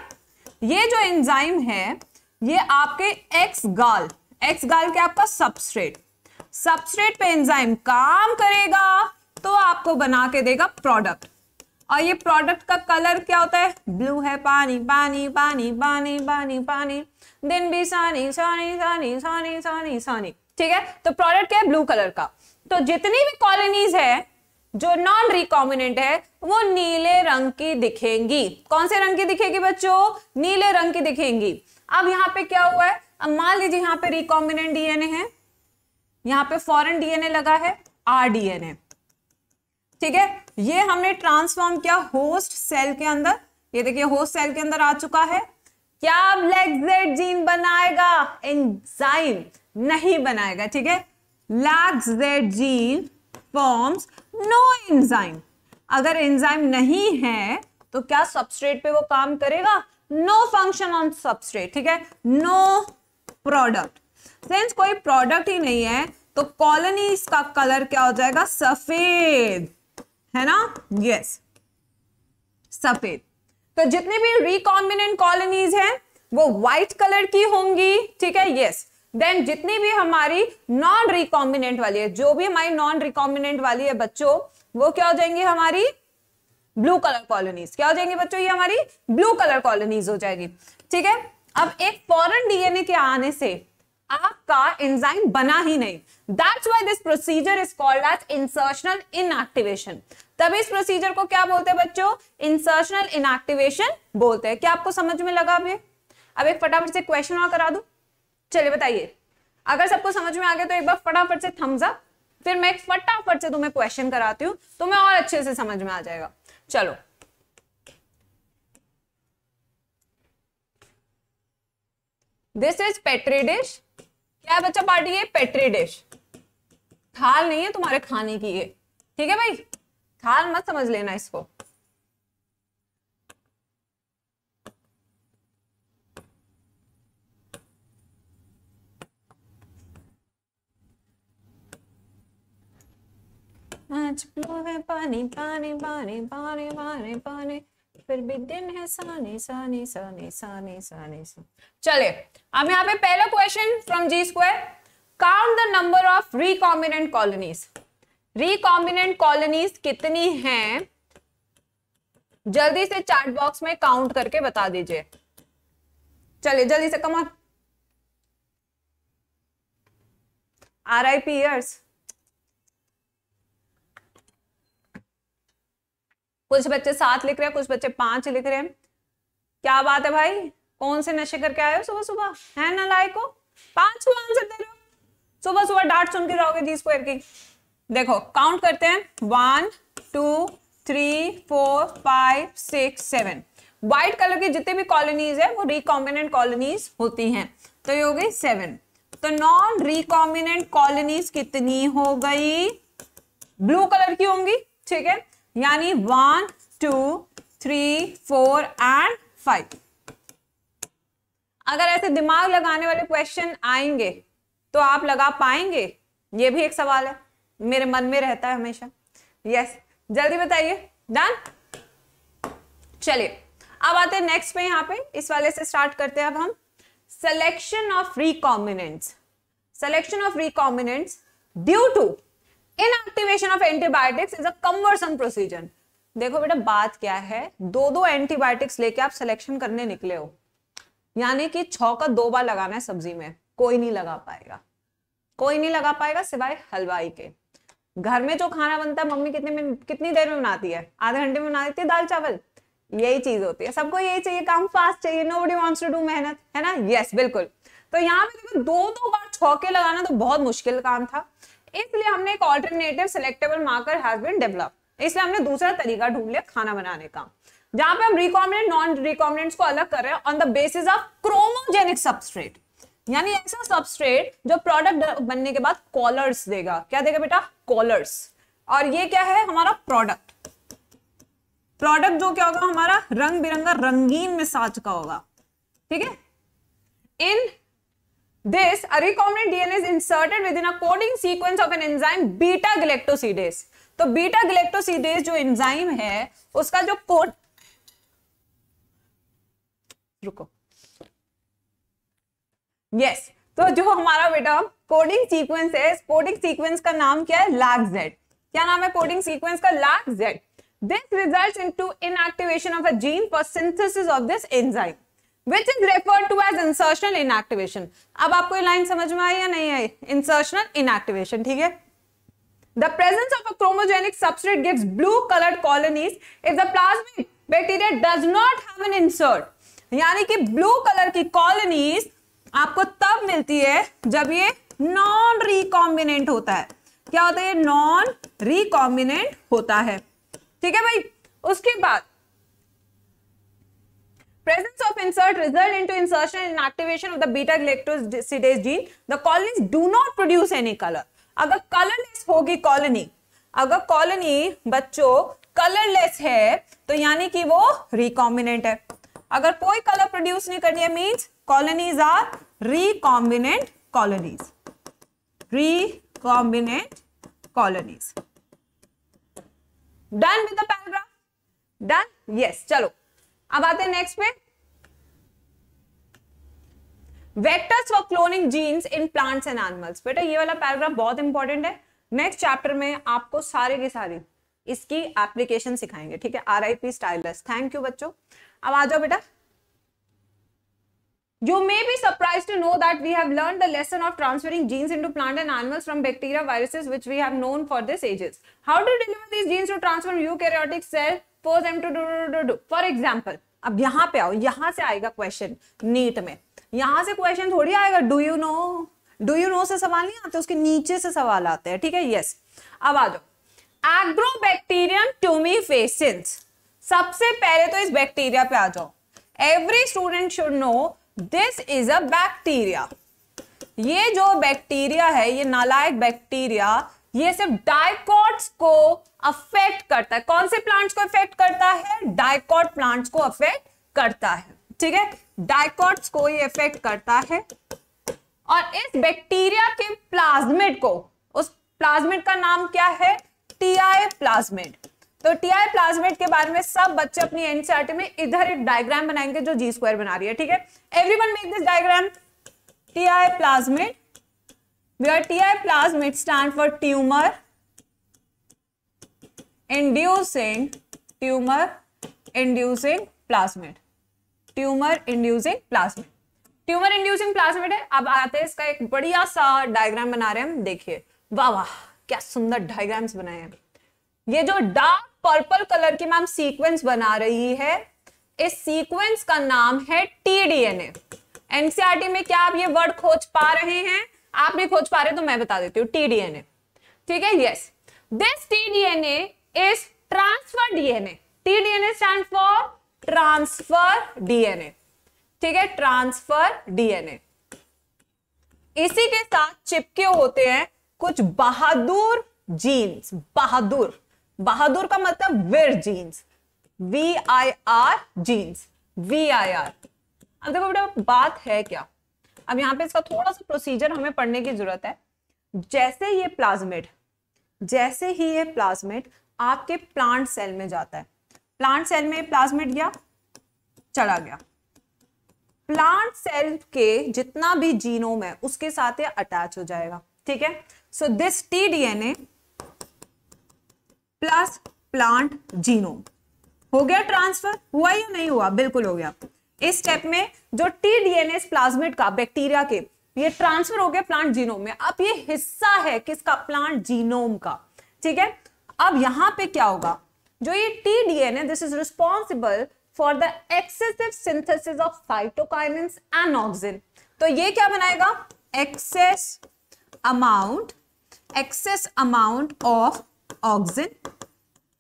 ये जो एंजाइम है ये आपके एक्स गाल एक्स गाल के आपका सबस्ट्रेट सबस्ट्रेट पे एंजाइम काम करेगा तो आपको बना के देगा प्रोडक्ट और ये प्रोडक्ट का कलर क्या होता है ब्लू है पानी पानी पानी पानी पानी पानी दिन भी सानी सानी सानी सानी सानी सानी ठीक है तो प्रोडक्ट क्या है ब्लू कलर का तो जितनी भी कॉलोनीज है जो नॉन रिकॉम्बिनेंट है वो नीले रंग की दिखेंगी कौन से रंग की दिखेगी बच्चों नीले रंग की दिखेंगी अब यहाँ पे क्या हुआ है अब मान लीजिए यहां पे रिकॉम्बिनेंट डीएनए है यहां पे फॉरेन डीएनए लगा है आर डीएनए ठीक है ये हमने ट्रांसफॉर्म किया होस्ट सेल के अंदर ये देखिए होस्ट सेल के अंदर आ चुका है क्या अब लैक्सेट जीन बनाएगा एंजाइम नहीं बनाएगा ठीक है lac Z gene forms no enzyme अगर एंजाइम नहीं है तो क्या सबस्ट्रेट पे वो काम करेगा नो फंक्शन ऑन सबस्ट्रेट ठीक है नो प्रोडक्ट फ्रेंड्स कोई प्रोडक्ट ही नहीं है तो कॉलोनी का कलर क्या हो जाएगा सफेद है ना यस सफेद तो जितने भी रिकॉम्बिनेंट कॉलोनीज हैं वो व्हाइट कलर की होंगी ठीक है यस देन जितनी भी हमारी नॉन रिकॉम्बिनेंट वाली है जो भी हमारी नॉन रिकॉम्बिनेंट वाली है बच्चों वो क्या हो जाएंगी हमारी ब्लू कलर कॉलोनीज क्या हो जाएंगी बच्चों ये हमारी ब्लू कलर कॉलोनीज हो जाएगी ठीक है अब एक फॉरन डीएनए के आने से आपका एंजाइम बना ही नहीं that's why this procedure is called as insertional inactivation तब इस प्रोसीजर को क्या बोलते हैं बच्चों इंसर्शनल इनएक्टिवेशन बोलते हैं क्या आपको समझ में लगा अब ये अब एक फटाफट से क्वेश्चन और करा दू चलिए बताइए अगर सबको समझ में आ गया तो एक बार फटाफट से थम्स अप फिर मैं एक फटाफट से तुम्हें क्वेश्चन कराती हूँ तुम्हें और अच्छे से समझ में आ जाएगा चलो दिस इज पेट्री डिश क्या है बच्चा पार्टी ये पेट्री डिश थाल नहीं है तुम्हारे खाने की ये ठीक है भाई थाल मत समझ लेना इसको पानी पानी पानी पानी पानी पानी फिर भी दिन है सहने सहने सहने सहने सहने सा चले अब यहाँ पे पहला question from G square count the number of recombinant colonies recombinant colonies कितनी हैं जल्दी से चार्ट बॉक्स में काउंट करके बता दीजिए चले जल्दी से come on R I P years कुछ बच्चे सात लिख रहे हैं कुछ बच्चे पांच लिख रहे हैं क्या बात है भाई कौन से नशे करके आए हो सुबह सुबह है ना लायक पांच को आंसर दे रहे हो सुबह सुबह डांट सुन के जाओगे जी स्क्वायर की देखो काउंट करते हैं one two three four five six seven white colour की जितने भी कॉलोनीज है वो रिकॉम्बिनेंट कॉलोनीज होती हैं तो ये हो गई सेवन तो नॉन रिकॉम्बिनेंट कॉलोनीज कितनी हो गई ब्लू कलर की होंगी ठीक है यानी one two three four and five अगर ऐसे दिमाग लगाने वाले क्वेश्चन आएंगे तो आप लगा पाएंगे ये भी एक सवाल है मेरे मन में रहता है हमेशा यस जल्दी बताइए डन चलिए अब आते हैं नेक्स्ट पे यहाँ पे इस वाले से स्टार्ट करते हैं अब हम selection of recombinants selection of recombinants due to inactivation of antibiotics is a conversion procedure देखो बेटा बात क्या है दो दो एंटीबायोटिक्स लेके आप सिलेक्शन करने निकले हो यानी कि छ का दो बार लगाना है सब्जी में कोई नहीं लगा पाएगा कोई नहीं लगा पाएगा सिवाय हलवाई के घर में जो खाना बनता है मम्मी कितने मिनट कितनी देर में बनाती है आधे घंटे में बना देती है दाल चावल यही चीज होती है सबको यही चाहिए काम फास्ट चाहिए nobody wants to do मेहनत है ना यस बिल्कुल तो यहाँ पे देखो दो दो बार छौके लगाना तो बहुत मुश्किल काम था इसलिए हमने एक alternative selectable marker has been develop इसलिए हमने दूसरा तरीका ढूंढ लिया खाना बनाने का जहां पे हम रिकॉम्बिनेंट नॉन रिकॉम्बिनेंट्स को अलग कर रहे हैं on the basis of chromogenic substrate यानी ऐसा सबस्ट्रेट जो प्रोडक्ट बनने के बाद कॉलर्स देगा क्या देगा बेटा कॉलर्स और ये क्या है हमारा प्रोडक्ट प्रोडक्ट जो क्या होगा हमारा रंग बिरंगा रंगीन मिसाज का होगा ठीक है in This, a recombinant DNA is inserted within a coding sequence of an enzyme beta galactosidase. तो बीटा गलेक्टोसीडेज जो एंजाइम है उसका जो कोड रुको यस yes. तो जो हमारा बेटा कोडिंग सीक्वेंस है कोडिंग सीक्वेंस का नाम क्या है लाग जेड क्या नाम है कोडिंग सीक्वेंस का lac Z this result in inactivation of a gene for synthesis of this enzyme which is refer to as insertional inactivation अब आपको ये लाइन समझ में आई या नहीं आई इंसर्शनल इनएक्टिवेशन ठीक है The presence of a chromogenic substrate gives blue colored colonies if the plasmid bacteria does not have an insert. यानी कि ब्लू कलर की कॉलोनीज आपको तब मिलती है जब ये नॉन रिकॉम्बिनेंट होता है क्या होता है ये नॉन रिकॉम्बिनेंट होता है ठीक है भाई उसके बाद presence of insert result into insertion and activation of the beta galactosidase gene the colonies do not produce any color agar colorless hogi colony agar colony bachcho colorless hai to yani ki wo recombinant hai agar koi color produce nahi कर रही means colonies are recombinant colonies recombinant colonies done with the paragraph done yes chalo अब आते हैं next पे vectors for cloning genes in plants and animals बेटा ये वाला paragraph बहुत इंपॉर्टेंट है नेक्स्ट चैप्टर में आपको सारे की सारी इसकी एप्लीकेशन सिखाएंगे ठीक है R I P stylus thank you बच्चों अब आ जाओ बेटा You may be surprised to know that we have learned the lesson of transferring genes into plant and animals from bacteria viruses which we have known for these ages. How to deliver these genes to transform eukaryotic cell force em to do do do for example अब यहाँ पे आओ यहाँ से आएगा question NEET में यहाँ से क्वेश्चन थोड़ी आएगा do you know do you know से सवाल नहीं आते उसके नीचे से सवाल आते हैं ठीक है यस अब आ जाओ एग्रो बैक्टीरियम ट्यूमी फेसेंस सबसे पहले तो इस बैक्टीरिया पे आ जाओ every student should know this is a bacteria ये जो बैक्टीरिया है ये नालायक बैक्टीरिया ये सिर्फ डायकॉट्स को अफेक्ट करता है कौन से प्लांट्स को अफेक्ट करता है डायकॉट प्लांट्स को अफेक्ट करता है ठीक है डायकॉट्स को ये अफेक्ट करता है और इस बैक्टीरिया के प्लाज्मिड को उस प्लाज्मिड का नाम क्या है टीआई प्लाज्मिड तो टीआई प्लाज्मिड के बारे में सब बच्चे अपनी एनसीआरटी में इधर एक डायग्राम बनाएंगे जो जी स्क्वायर बना रही है ठीक है one make this diagram Ti plasmid where ti plasm it stand for tumor inducing tumor inducing plasmid tumour inducing plasmid tumour inducing plasmid है अब आते हैं इसका एक बढ़िया सा डायग्राम बना रहे हैं हम देखिए वाह वाह क्या सुंदर डायग्राम्स बनाए हैं ये जो डार्क पर्पल कलर की मैम सीक्वेंस बना रही है इस सीक्वेंस का नाम है टीडीएनए एनसीआरटी e में क्या आप ये वर्ड खोज पा रहे हैं आप नहीं खोज पा रहे तो मैं बता देती हूँ टीडीएनए ठीक है yes this TDNA is transfer DNA TDNA stand for transfer DNA ठीक है ट्रांसफर डीएनए इसी के साथ चिपके होते हैं कुछ बहादुर जीन्स बहादुर बहादुर का मतलब वीर genes V I R genes V I R अब देखो बेटा बात है क्या अब यहाँ पे इसका थोड़ा सा प्रोसीजर हमें पढ़ने की जरूरत है जैसे ये प्लाज्मेट जैसे ही ये प्लाज्मेट आपके प्लांट सेल में जाता है प्लांट सेल में प्लाज्मेट गया चला गया प्लांट सेल के जितना भी जीनोम है उसके साथ ये अटैच हो जाएगा ठीक है so this T DNA plus plant genome हो गया ट्रांसफर हुआ या नहीं हुआ बिल्कुल हो गया इस स्टेप में जो टी डीएनए प्लाज्मिड का बैक्टीरिया के ये ट्रांसफर हो गए प्लांट जीनोम में अब ये हिस्सा है किसका प्लांट जीनोम का ठीक है अब यहां पे क्या होगा जो ये T DNA this is responsible for the excessive synthesis of cytokinins and auxin तो ये क्या बनाएगा excess amount excess amount of auxin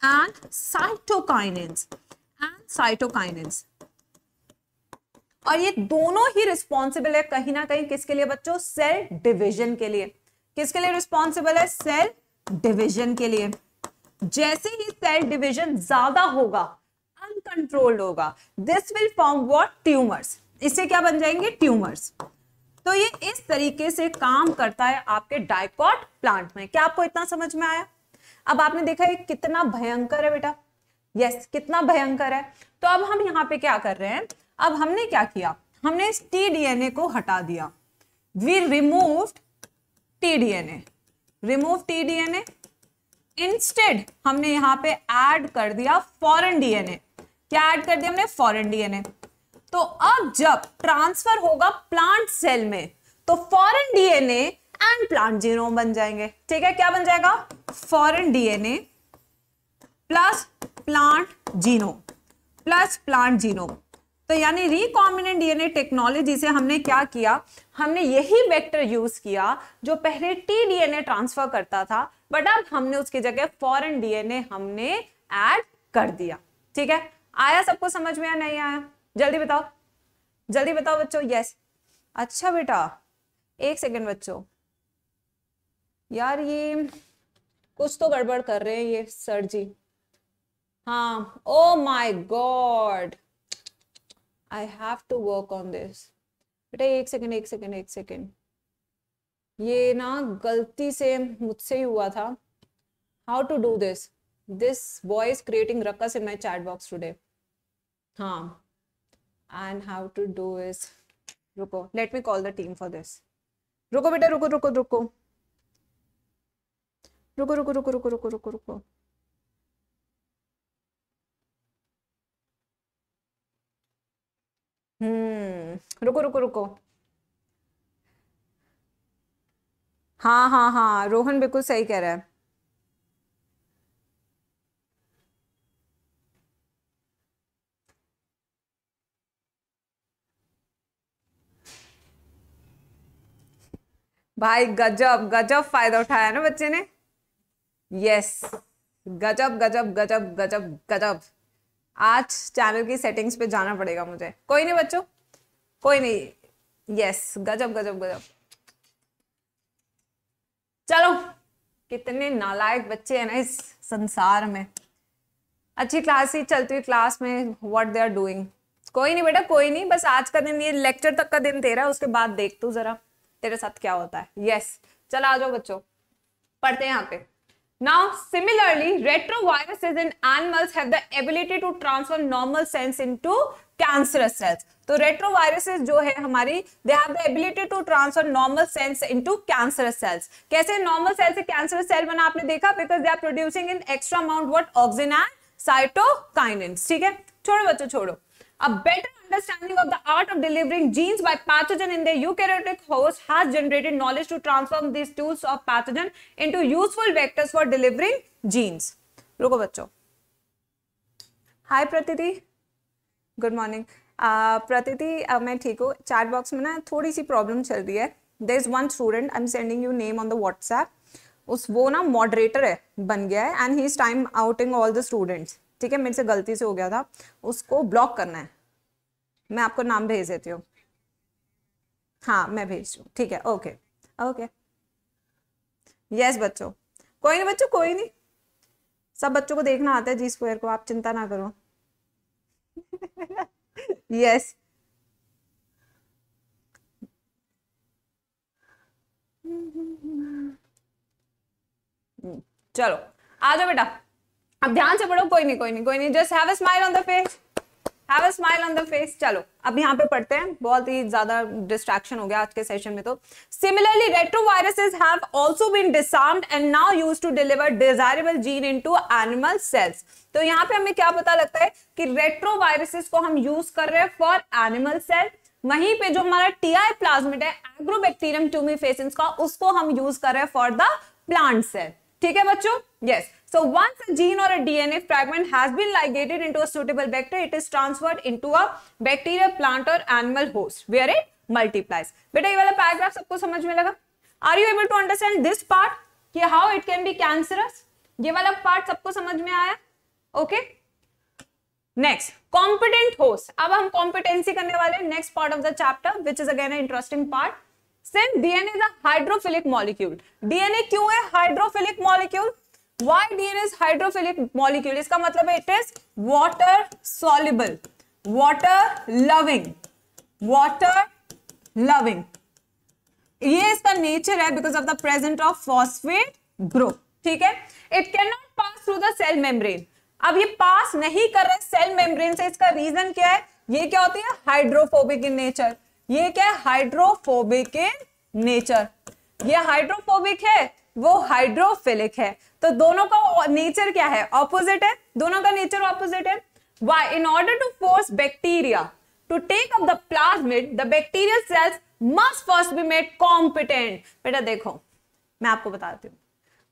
and cytokinins and cytokinins और ये दोनों ही रिस्पॉन्सिबल है कहीं ना कहीं किसके लिए बच्चों सेल डिविजन के लिए किसके लिए रिस्पॉन्सिबल है सेल डिविजन के लिए जैसे ही सेल डिविजन ज्यादा होगा अनकंट्रोल्ड होगा this will form what tumours इससे क्या बन जाएंगे ट्यूमर्स तो ये इस तरीके से काम करता है आपके डायकॉट प्लांट में क्या आपको इतना समझ में आया अब आपने देखा ये कितना भयंकर है बेटा यस yes, कितना भयंकर है तो अब हम यहाँ पे क्या कर रहे हैं अब हमने क्या किया हमने इस टी डीएनए को हटा दिया we remove T DNA remove T DNA instead हमने यहां पे ऐड कर दिया फॉरेन डीएनए क्या ऐड कर दिया हमने फॉरेन डीएनए तो अब जब ट्रांसफर होगा प्लांट सेल में तो foreign DNA and plant genome बन जाएंगे ठीक है क्या बन जाएगा foreign DNA plus plant genome plus plant genome तो यानी रिकॉम्बिनेंट डीएनए टेक्नोलॉजी से हमने क्या किया हमने यही वेक्टर यूज किया जो पहले टी डीएनए ट्रांसफर करता था बट अब हमने उसकी जगह फॉरेन डीएनए हमने ऐड कर दिया ठीक है आया सबको समझ में या नहीं आया जल्दी बताओ जल्दी बताओ बच्चों यस अच्छा बेटा एक सेकेंड बच्चों यार ये कुछ तो गड़बड़ कर रहे हैं ये सर जी हाँ oh my god I have to work on this बेटा एक सेकेंड एक सेकेंड एक सेकेंड ये ना गलती से मुझसे ही हुआ था how to do this this boy is creating ruckus in my chat box today हाँ and how to do is रुको let me call the team for this रुको बेटा रुको रुको रुको रुको रुको रुको रुको रुको रुको रुको रुको हम्म रुको रुको रुको हाँ हाँ हाँ रोहन बिल्कुल सही कह रहा है भाई गजब गजब फायदा उठाया ना बच्चे ने यस गजब गजब गजब गजब गजब आज चैनल की सेटिंग्स पे जाना पड़ेगा मुझे कोई नहीं बच्चों कोई नहीं यस गजब गजब गजब चलो कितने नालायक बच्चे हैं ना इस संसार में अच्छी क्लास ही चलती हुई क्लास में व्हाट दे आर डूइंग कोई नहीं बेटा कोई नहीं बस आज का दिन ये लेक्चर तक का दिन तेरा उसके बाद देख तू जरा तेरे साथ क्या होता है यस चल चलो आ जाओ बच्चों पढ़ते हैं यहाँ पे Now, similarly, retroviruses in animals have the ability to transform normal cells into cancerous cells. तो रेट्रोवायरसेस जो है हमारी they have the ability to transfer normal cells into cancerous cells कैसे नॉर्मल सेल से कैंसरस सेल बना आपने देखा because they are producing in extra amount what auxin and cytokinin ठीक है छोड़ो बच्चों छोड़ो अब better understanding of the art of delivering genes by pathogen in their eukaryotic host has generated knowledge to transform these tools of pathogen into useful vectors for delivering genes. रुको बच्चों hi Pratiti good morning pratiti मैं ठीक हूँ chat box में ना थोड़ी सी problem चल रही है there is one student I am sending you name on the WhatsApp उस वो ना मॉडरेटर है बन गया है and he is time outing all the students ठीक है मेरे से गलती से हो गया था उसको ब्लॉक करना है मैं आपको नाम भेज देती हूँ हाँ मैं भेज दूँ ठीक है ओके ओके यस बच्चों कोई नहीं बच्चों कोई नहीं सब बच्चों को देखना आता है जी स्क्वायर को आप चिंता ना करो यस चलो आ जाओ बेटा अब ध्यान से पढ़ो कोई नहीं कोई नहीं कोई नहीं just have a smile on the face have a smile on the face चलो अब यहाँ पे पढ़ते हैं बहुत ही ज्यादा डिस्ट्रैक्शन हो गया आज के सेशन में तो similarly retroviruses have also been and now to deliver desirable gene into animal cells तो यहाँ पे हमें क्या पता लगता है कि रेट्रो वायरसेस को हम यूज कर रहे हैं फॉर एनिमल सेल वहीं पे जो हमारा टीआई प्लाज्मिट है एग्रोबैक्टीरियम टूमी फेसेंस का उसको हम यूज कर रहे हैं फॉर द प्लांट सेल ठीक है बच्चों yes yes. So once a gene or a DNA fragment has been ligated into a suitable vector, it is transferred into a bacteria, plant or animal host where it multiplies. बेटा ये वाला paragraph सबको समझ में लगा Are you able to understand this part? कि how it can be cancerous? ये वाला पार्ट सबको समझ में आया okay next competent host अब हम competency करने वाले next part of the chapter which is again interesting part since DNA is a hydrophilic molecule DNA क्यों है hydrophilic molecule why D N S hydrophilic molecule इसका मतलब है it is water soluble water loving water loving ये इसका nature है because of the present of phosphate group ठीक है it can not pass through the cell membrane अब ये पास नहीं कर रहे सेल मेम्ब्रेन से इसका रीजन क्या है ये क्या होती है हाइड्रोफोबिक इन नेचर ये क्या है हाइड्रोफोबिक इन नेचर ये हाइड्रोफोबिक है वो हाइड्रोफिलिक है तो दोनों का नेचर क्या है ऑपोजिट है दोनों का नेचर ऑपोजिट है why in order to force bacteria to take up the plasmid the bacterial cells must first be made competent बेटा देखो मैं आपको बताती हूँ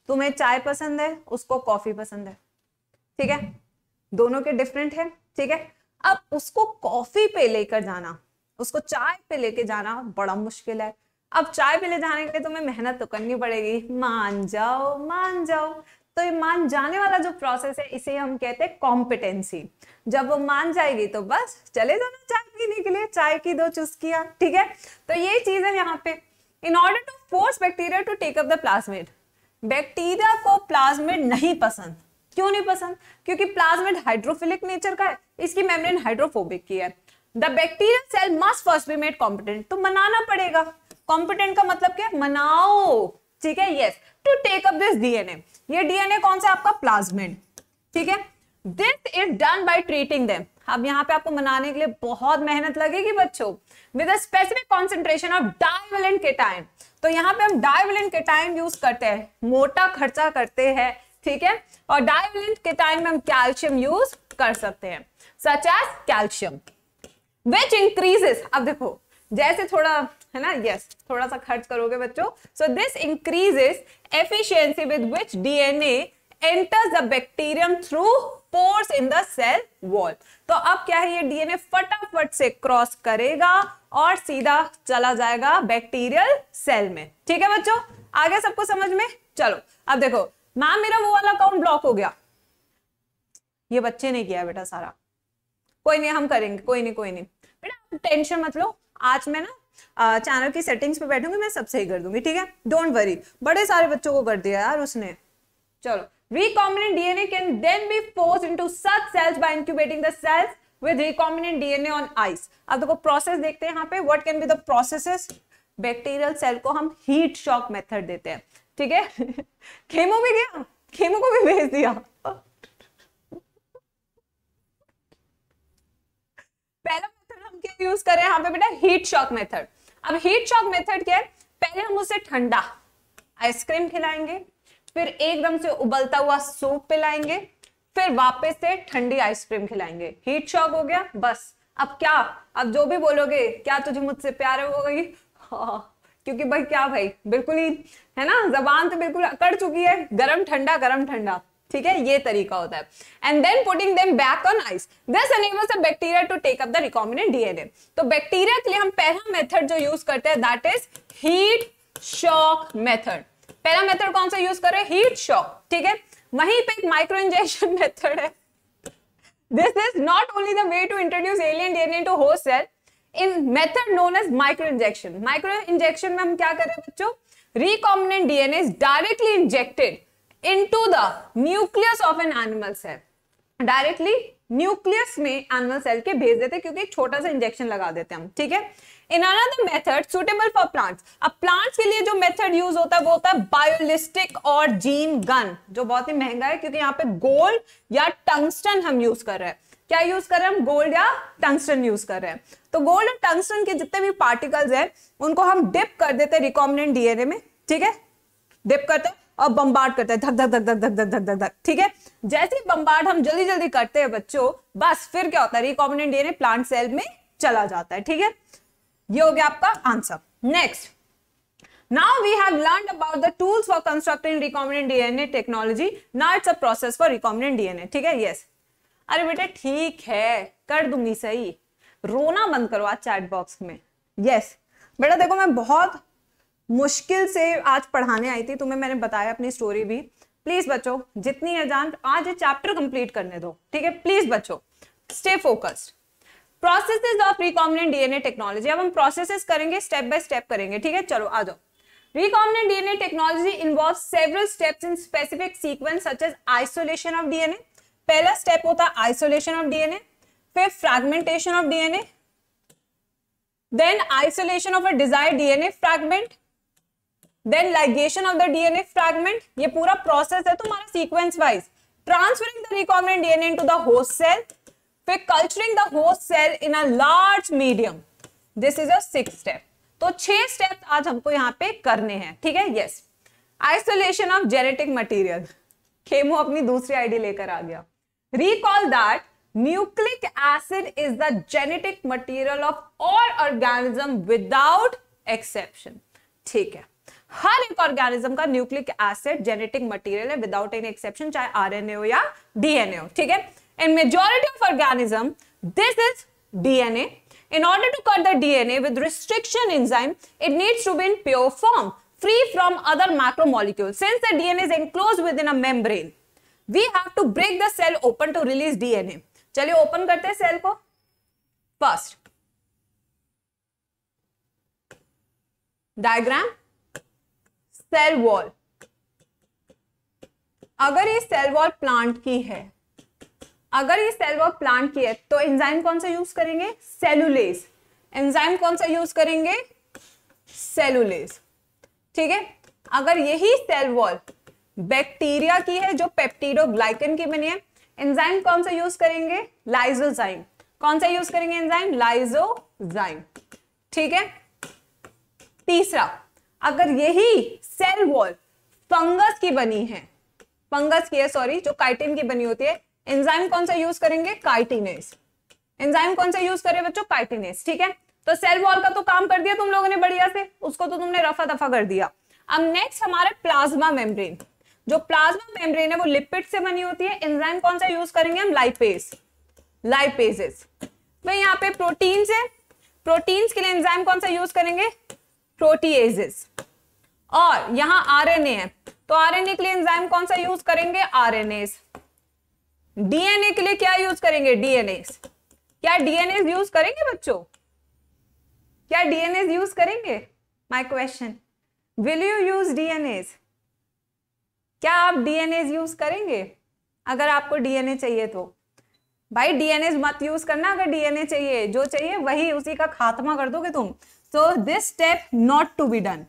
तुम्हें चाय पसंद है उसको कॉफी पसंद है ठीक है दोनों के डिफरेंट है ठीक है अब उसको कॉफी पे लेकर जाना उसको चाय पे लेके जाना बड़ा मुश्किल है अब चाय पीले जाने के लिए तुम्हें मेहनत तो करनी पड़ेगी मान जाओ मान जाओ तो ये मान जाने वाला जो प्रोसेस है इसे हम कहते हैं कॉम्पिटेंसी जब वो मान जाएगी तो बस चले जाना चाय पीने के लिए चाय की दो चुस्कियां ठीक है तो ये चीज है यहाँ पे in order to force bacteria to take up the plasmid bacteria को प्लाज्मिड नहीं पसंद क्यों नहीं पसंद क्योंकि प्लाज्मिड हाइड्रोफिलिक नेचर का है इसकी मेम्ब्रेन हाइड्रोफोबिक की है the bacterial cell must first be made competent तो मनाना पड़ेगा कॉम्पिटेंट का मतलब क्या मनाओ ठीक है yes to take up this DNA ये डीएनए कौन सा आपका प्लाज्मेड ठीक है this is done by treating them अब यहाँ पे आपको मनाने के लिए बहुत मेहनत लगेगी बच्चों with a specific concentration of divalent cation तो यहाँ पे हम डाइवेलेंट केटाइन यूज करते हैं मोटा खर्चा करते हैं ठीक है और डाइवेलेंट केटाइन में हम कैल्शियम यूज कर सकते हैं such as calcium which increases अब देखो जैसे थोड़ा है ना यस yes, थोड़ा सा खर्च करोगे बच्चों so this increases efficiency with which DNA enters the bacterium through pores in the cell wall तो अब क्या है ये डीएनए फटाफट से क्रॉस करेगा और सीधा चला जाएगा बैक्टीरियल सेल में ठीक है बच्चों आगे सबको समझ में चलो अब देखो मैम मेरा वो वाला अकाउंट ब्लॉक हो गया ये बच्चे ने किया बेटा सारा कोई नहीं हम करेंगे कोई नहीं कोई नहीं बेटा टेंशन मत लो आज मैं ना चैनल की सेटिंग्स पे बैठूंगी मैं सब सही कर दूंगी ठीक है डोंट वरी बड़े सारे बच्चों को कर दिया यार उसने चलो recombinant DNA can then be force into such cells by incubating the cells with recombinant DNA on ice अब देखो प्रोसेस देखते हैं यहां पे what can be the processes bacterial cell को हम हीट शॉक मेथड देते हैं ठीक है खेमो भी गया खेमो को भी भेज दिया क्यों यूज कर रहे हैं यहाँ पे बेटा हीट शॉक मेथड अब हीट शॉक मेथड क्या है पहले हम उसे ठंडा आइसक्रीम खिलाएंगे फिर एकदम से उबलता हुआ सूप पिलाएंगे फिर वापस से ठंडी आइसक्रीम खिलाएंगे हीट शॉक हो गया बस अब क्या अब जो भी बोलोगे क्या तुझे मुझसे प्यार हो गई हाँ, क्योंकि भाई क्या भाई बिल्कुल ही है ना जबान तो बिल्कुल अकड़ चुकी है गरम ठंडा गरम ठंडा ठीक है ये तरीका होता है and then putting them back on ice this enables a bacteria to take up the recombinant DNA तो बैक्टीरिया के लिए हम पहला मेथड जो यूज करते हैं that is heat shock method पहला मेथड कौन सा यूज कर रहे हैं हीट शॉक ठीक है वहीं पे एक माइक्रो इंजेक्शन मेथड है this is not only the way to introduce alien DNA to host cell in method known as micro injection micro injection में हम क्या कर रहे हैं बच्चों recombinant DNA is directly injected into the nucleus of an animal cell directly nucleus में animal cell के भेज देते हैं क्योंकि एक छोटा सा इंजेक्शन लगा देते हैं हम ठीक है in another method suitable for plants अब प्लांट्स के लिए जो मेथड यूज होता है वो होता है बायोलिस्टिक और जीन गन जो बहुत ही महंगा है क्योंकि यहाँ पे गोल्ड या टंगस्टन हम यूज कर रहे हैं क्या यूज कर रहे हैं हम गोल्ड या टंगस्टन यूज कर रहे हैं तो गोल्ड और टंगस्टन के जितने भी पार्टिकल्स हैं उनको हम डिप कर देते हैं रिकॉम्बिनेंट डीएनए में ठीक है डिप करते हैं और बम्बार्ड करता है धक धक धक धक धक धक धक धक धक ठीक है जैसे ही बम्बार्ड हम जल्दी जल्दी करते हैं बच्चों बस फिर क्या होता है रिकॉमिनेंट डीएनए प्लांट सेल में चला जाता है ठीक है ये हो गया आपका answer next now we have learn about the tools for constructing recombinant DNA technology now it's a process for recombinant DNA ठीक है यस अरे बेटे ठीक है कर दूंगी सही रोना बंद करो आज चैट बॉक्स में यस बेटा देखो मैं बहुत मुश्किल से आज पढ़ाने आई थी तुम्हें मैंने बताया अपनी स्टोरी भी प्लीज बच्चों जितनी है जान आज चैप्टर कंप्लीट करने दो ठीक है प्लीज बच्चों stay focused processes of recombinant DNA technology अब हम प्रोसेसेस करेंगे स्टेप बाय स्टेप करेंगे ठीक है चलो आ जाओ recombinant DNA technology involve several steps in specific sequence such as isolation of DNA पहला स्टेप होता है आइसोलेशन ऑफ डीएनए फिर fragmentation of DNA then isolation of a desired DNA fragment then ligation of the DNA fragment ये पूरा process है तुम्हारा sequence wise transferring the recombinant DNA into the host cell फिर culturing the host cell in a large medium this is a six step तो छह step आज हमको यहाँ पे करने हैं ठीक है yes isolation of genetic material खेमो अपनी दूसरी आईडी लेकर आ गया recall that nucleic acid is the genetic material of all organism without exception ठीक है हर एक ऑर्गेनिज्म का न्यूक्लिक एसिड जेनेटिक मटेरियल है विदाउट एनी एक्सेप्शन चाहे आरएनए हो या डीएनए हो ठीक है in majority of organism this is DNA in order to cut the DNA with restriction enzyme it needs to be in pure form free from other macromolecule since the DNA is enclose with in a membrane we have to break the cell open to release DNA चलिए open करते हैं cell को first diagram cell wall अगर ये cell wall plant की है अगर ये सेल वॉल प्लांट की है तो एंजाइम कौन सा यूज करेंगे सेलुलेस एंजाइम कौन सा यूज करेंगे सेलुलेस ठीक है अगर यही सेल वॉल बैक्टीरिया की है जो ग्लाइकन की बनी है एंजाइम कौन सा यूज करेंगे लाइजोजाइम कौन सा यूज करेंगे एंजाइम लाइजोजाइम ठीक है तीसरा अगर यही सेल वॉल फंगस की बनी है फंगस की है सॉरी जो काइटिन की बनी होती है एंजाइम कौन सा यूज करेंगे काइटिनेस एंजाइम कौन सा यूज करे बच्चों काइटिनेस ठीक है तो सेल वॉल का तो काम कर दिया तुम लोगों ने बढ़िया से उसको तो तुमने रफा दफा कर दिया अब नेक्स्ट हमारा प्लाज्मा मेम्ब्रेन जो प्लाज्मा मेम्ब्रेन है वो लिपिड से बनी होती है एंजाइम कौन सा यूज करेंगे हम लाइपेस लाइपेजेस भाई यहाँ पे प्रोटीन्स है प्रोटीन्स के लिए एंजाइम कौन सा यूज करेंगे प्रोटीएजेस और यहां आरएनए है तो आरएनए के लिए एंजाइम कौन सा यूज करेंगे आरएनए डीएनए के लिए क्या यूज करेंगे डीएनए क्या डीएनए यूज करेंगे बच्चों क्या डीएनए यूज करेंगे my question will you use DNA क्या आप डीएनए यूज करेंगे अगर आपको डीएनए चाहिए तो भाई डीएनए मत यूज करना अगर डीएनए चाहिए जो चाहिए वही उसी का खात्मा कर दोगे तुम so this step not to be done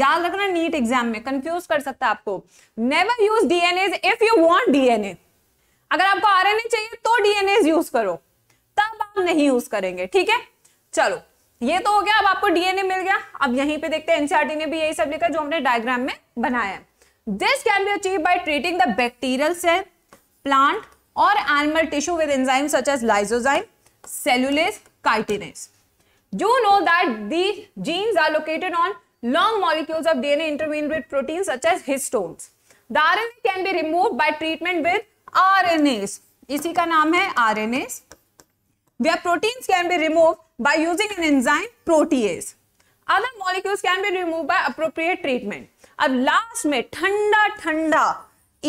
याद रखना नीट एग्जाम में कंफ्यूज कर सकता है आपको never use DNA if you want DNA अगर आपको आरएनए चाहिए तो डीएनए यूज करो तब आप नहीं यूज करेंगे ठीक है चलो ये तो हो गया अब आपको डीएनए मिल गया अब यहीं पे देखते हैं एनसीआरटी e ने भी यही सब लिखा जो हमने डायग्राम में बनाया this can be achieve by treating the bacterial cell plant और animal tissue with enzyme such as lysozyme cellulase chitinase you know that the genes are located on long molecules of DNA intervene with proteins such as histones. The RNA can be removed by treatment with RNAs. इसी का नाम है RNAs. Where proteins can be removed by using an enzyme protease. Other molecules can be removed by appropriate treatment. अब last में ठंडा ठंडा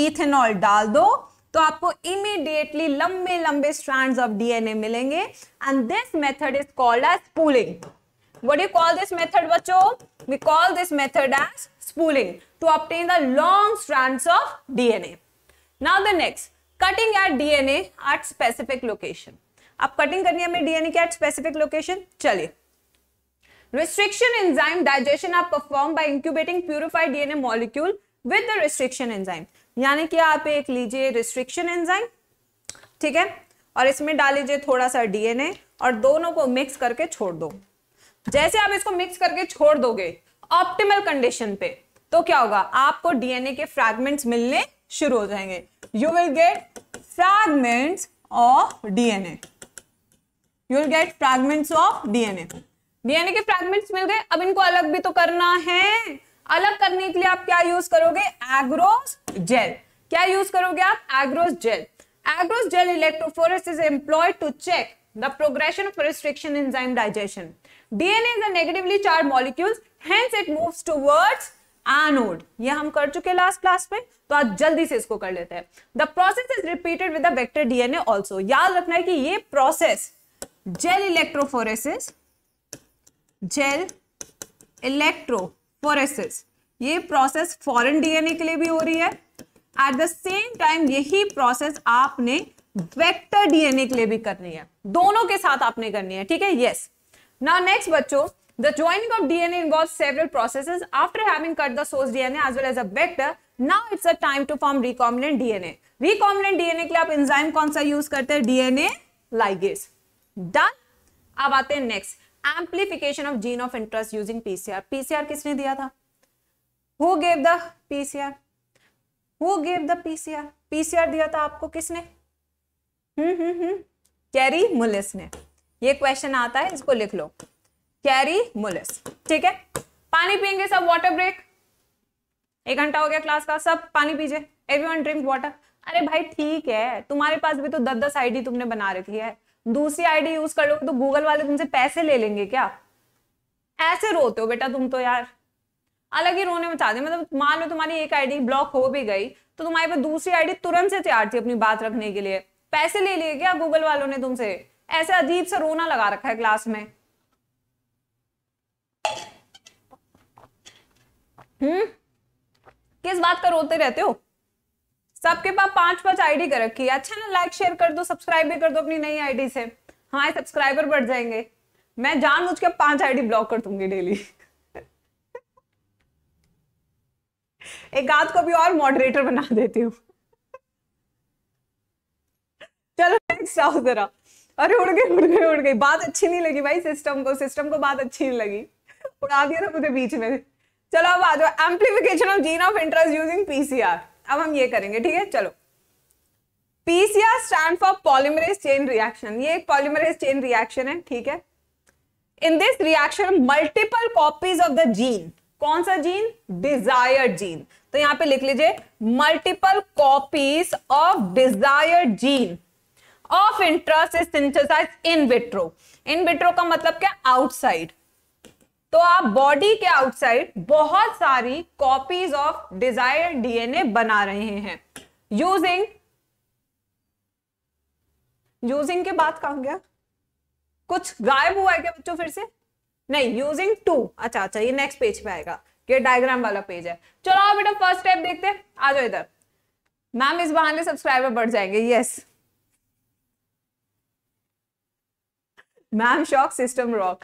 ethanol डाल दो तो आपको इमीडिएटली लंबे लंबे स्ट्रैंड्स ऑफ डीएनए मिलेंगे and this method is called as pooling what you call this method बच्चो we call this method as spooling to obtain the long strand of DNA now the next cutting at DNA at specific location आप cutting करनी है हमें DNA के at specific location चलिए restriction enzyme digestion आप perform by incubating purified DNA molecule with the restriction enzyme यानी कि आप एक लीजिए रिस्ट्रिक्शन एंजाइम ठीक है और इसमें डाल लीजिए थोड़ा सा डीएनए और दोनों को मिक्स करके छोड़ दो जैसे आप इसको मिक्स करके छोड़ दोगे ऑप्टिमल कंडीशन पे तो क्या होगा आपको डीएनए के फ्रैगमेंट्स मिलने शुरू हो जाएंगे you will get fragments of DNA you will get fragments of DNA DNA के फ्रैगमेंट्स मिल गए अब इनको अलग भी तो करना है अलग करने के लिए आप क्या यूज करोगे एग्रोस जेल क्या यूज करोगे आप agarose gel agarose gel electrophoresis is employed to check the progression of restriction enzyme digestion DNA is a negatively charge molecules hence it moves towards anode ये हम कर चुके लास्ट क्लास में तो आज जल्दी से इसको कर लेते हैं the process is repeated with vector DNA also याद रखना है कि ये process gel electrophoresis gel electrophoresis ये प्रोसेस फॉरेन डीएनए के लिए भी हो रही है एट द सेम टाइम यही प्रोसेस आपने वेक्टर डीएनए के लिए भी करनी है दोनों के साथ आपने करनी है ठीक है यस yes. Now next बच्चों The joining of DNA involves several processes. After having cut the source DNA as well as a vector, now it's a time to form recombinant DNA. Recombinant DNA के लिए आप enzyme कौन सा use करते हैं DNA ligase. Done. अब आते हैं next. Amplification of gene of interest using PCR. PCR किसने दिया था Who gave the PCR? Who gave the PCR? PCR दिया था आपको किसने हम्म हम्म हम्म कैरी mullis ने ये क्वेश्चन आता है इसको लिख लो कैरी मुलिस ठीक है पानी पियेंगे सब वाटर ब्रेक एक घंटा हो गया क्लास का सब पानी पीजिए एवरीवन ड्रिंक वाटर अरे भाई ठीक है तुम्हारे पास भी तो दस दस आईडी तुमने बना रखी है दूसरी आईडी यूज कर लो तो गूगल वाले तुमसे पैसे ले लेंगे क्या ऐसे रोते हो बेटा तुम तो यार अलग ही रोने में चाहते मतलब मान लो तुम्हारी एक आईडी ब्लॉक हो भी गई तो तुम्हारे पास दूसरी आईडी तुरंत से तैयार थी अपनी बात रखने के लिए पैसे ले लिए क्या गूगल वालों ने तुमसे ऐसे अजीब सा रोना लगा रखा है क्लास में हम्म किस बात का रोते रहते हो सबके पास पांच पांच आईडी कर रखी है अच्छा ना लाइक शेयर कर दो सब्सक्राइब भी कर दो अपनी नई आईडी से हाँ सब्सक्राइबर बढ़ जाएंगे मैं जान मुझ के पांच आईडी ब्लॉक कर दूंगी डेली एक आध को भी और मॉडरेटर बना देती हूँ चलो नेक्स्ट आओ जरा अरे उड़ गई उड़ गई उड़ गई बात अच्छी नहीं लगी भाई सिस्टम को सिस्टम को बात अच्छी नहीं लगी उड़ा दिया था मुझे बीच में चलो अब आ जाओ amplification of gene of interest using PCR अब हम ये करेंगे ठीक है चलो PCR stand for polymerase chain reaction ये एक पॉलीमरेज चेन रिएक्शन है ठीक है in this reaction multiple copies of the gene कौन सा जीन डिजायर्ड जीन तो यहां पे लिख लीजिए multiple copies of desired gene of interest is synthesize in vitro in vitro का मतलब क्या आउटसाइड तो आप बॉडी के आउटसाइड बहुत सारी कॉपीज ऑफ डिजायर डीएनए बना रहे हैं यूजिंग यूजिंग के बाद कहा गया कुछ गायब हुआ है क्या बच्चों फिर से नहीं यूजिंग टू अच्छा अच्छा ये नेक्स्ट पेज पे आएगा ये डायग्राम वाला पेज है चलो बेटा फर्स्ट स्टेप देखते हैं आ जाओ इधर मैम इस बहाने सब्सक्राइबर बढ़ जाएंगे yes ma'am shock system rock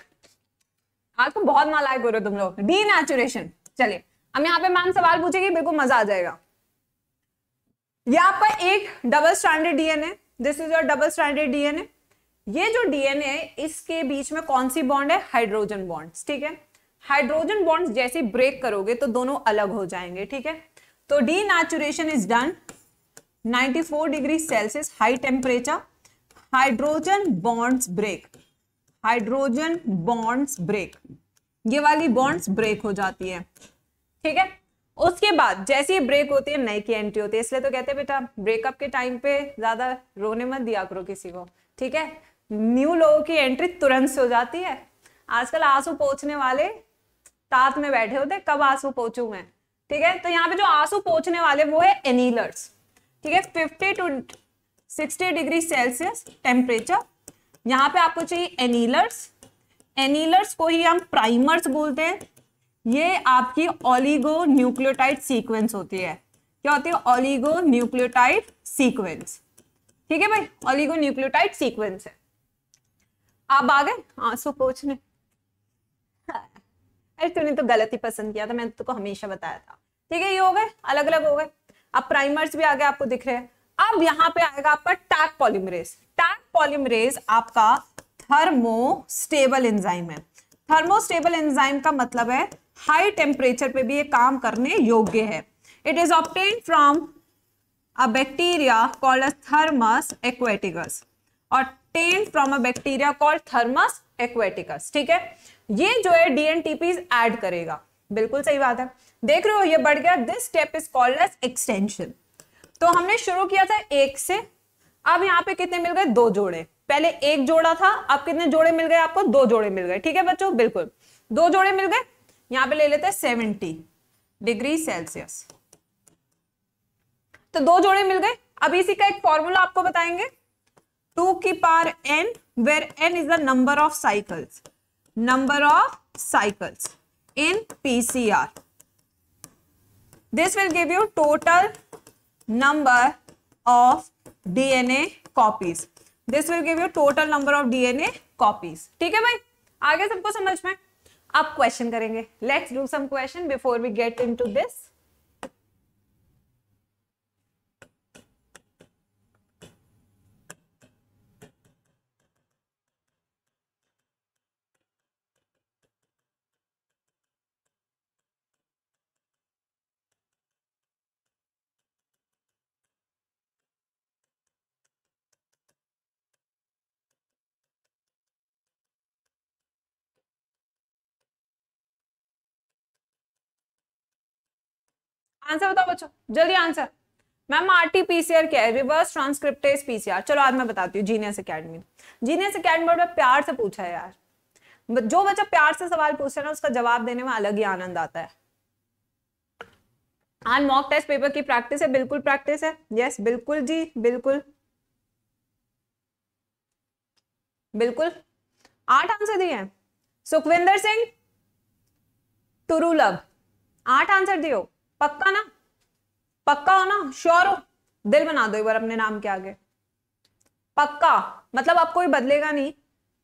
आज तो बहुत मालायक हो रहे तुम लोग डी नेचुरेशन चलिए हम यहाँ पे मैम सवाल पूछेगी बिल्कुल मजा आ जाएगा यहाँ पर एक double standard DNA this is your double standard DNA ये जो डीएनए है इसके बीच में कौन सी बॉन्ड है हाइड्रोजन बॉन्ड ठीक है हाइड्रोजन बॉन्ड जैसे ब्रेक करोगे तो दोनों अलग हो जाएंगे ठीक है तो denaturation is done 94 degree Celsius high temperature hydrogen bonds break hydrogen bonds break ये वाली बॉन्ड्स ब्रेक हो जाती है ठीक है उसके बाद जैसे ही ब्रेक होती है नई की एंट्री होती है इसलिए तो कहते हैं बेटा ब्रेकअप के टाइम पे ज्यादा रोने मत दिया करो किसी को ठीक है न्यू लोगों की एंट्री तुरंत से हो जाती है आजकल आंसू पहुंचने वाले तात में बैठे होते कब आंसू पहुंचू मैं ठीक है तो यहाँ पे जो आंसू पहुंचने वाले वो है एनीलर्स ठीक है fifty to sixty degree Celsius temperature यहाँ पे आपको चाहिए एनीलर्स एनीलर्स को ही हम प्राइमर्स बोलते हैं ये आपकी ओलिगो न्यूक्लियोटाइड सीक्वेंस होती है क्या होती है ओलिगो न्यूक्लियोटाइड सीक्वेंस ठीक है भाई ओलिगो न्यूक्लियोटाइड सीक्वेंस है आप आ गए आंसू हाँ, पोछने अरे तूने तो गलत ही पसंद किया था मैंने तो हमेशा बताया था ठीक है ये हो गए अलग अलग हो गए अब प्राइमर्स भी आगे आपको दिख रहे हैं अब यहां पे आएगा आपका टैक पॉलीमरेज टैक पॉलीमरेज आपका थर्मोस्टेबल एंजाइम है थर्मोस्टेबल एंजाइम का मतलब है हाई टेम्परेचर पे भी ये काम करने योग्य है it is obtain from a bacteria called a Thermus aquaticus obtain from a bacteria called Thermus aquaticus ठीक है ये जो है डीएनटीपीज ऐड करेगा बिल्कुल सही बात है देख रहे हो ये बढ़ गया this step is called as extension तो हमने शुरू किया था एक से अब यहाँ पे कितने मिल गए दो जोड़े पहले एक जोड़ा था अब कितने जोड़े मिल गए आपको दो जोड़े मिल गए ठीक है बच्चों बिल्कुल दो जोड़े मिल गए यहाँ पे ले लेते हैं सेवेंटी डिग्री सेल्सियस तो दो जोड़े मिल गए अब इसी का एक फॉर्मूला आपको बताएंगे टू की power n where n is the number of cycles number of cycles in PCR this will give you total number of DNA copies. This will give you total number of DNA copies. ठीक है भाई आगे सबको समझ में अब question करेंगे let's do some question before we get into this answer बताओ बच्चों जल्दी आंसर मैम आरटीपीसीआर क्या है रिवर्स ट्रांसक्रिप्टेज पीसीआर चलो आज मैं बताती हूँ जीनियस अकेडमी जीनियस अकेडमी में प्यार से पूछा है यार जो बच्चा प्यार से सवाल पूछ रहे ना उसका जवाब देने में अलग ही आनंद आता है आज मॉक टेस्ट पेपर की प्रैक्टिस है बिल्कुल प्रैक्टिस है यस बिल्कुल जी बिल्कुल बिल्कुल आठ आंसर दिए हैं सुखविंदर सिंह टुरू आठ आंसर दियो पक्का ना पक्का हो ना श्योर हो दिल बना दो एक बार अपने नाम के आगे पक्का मतलब आप कोई बदलेगा नहीं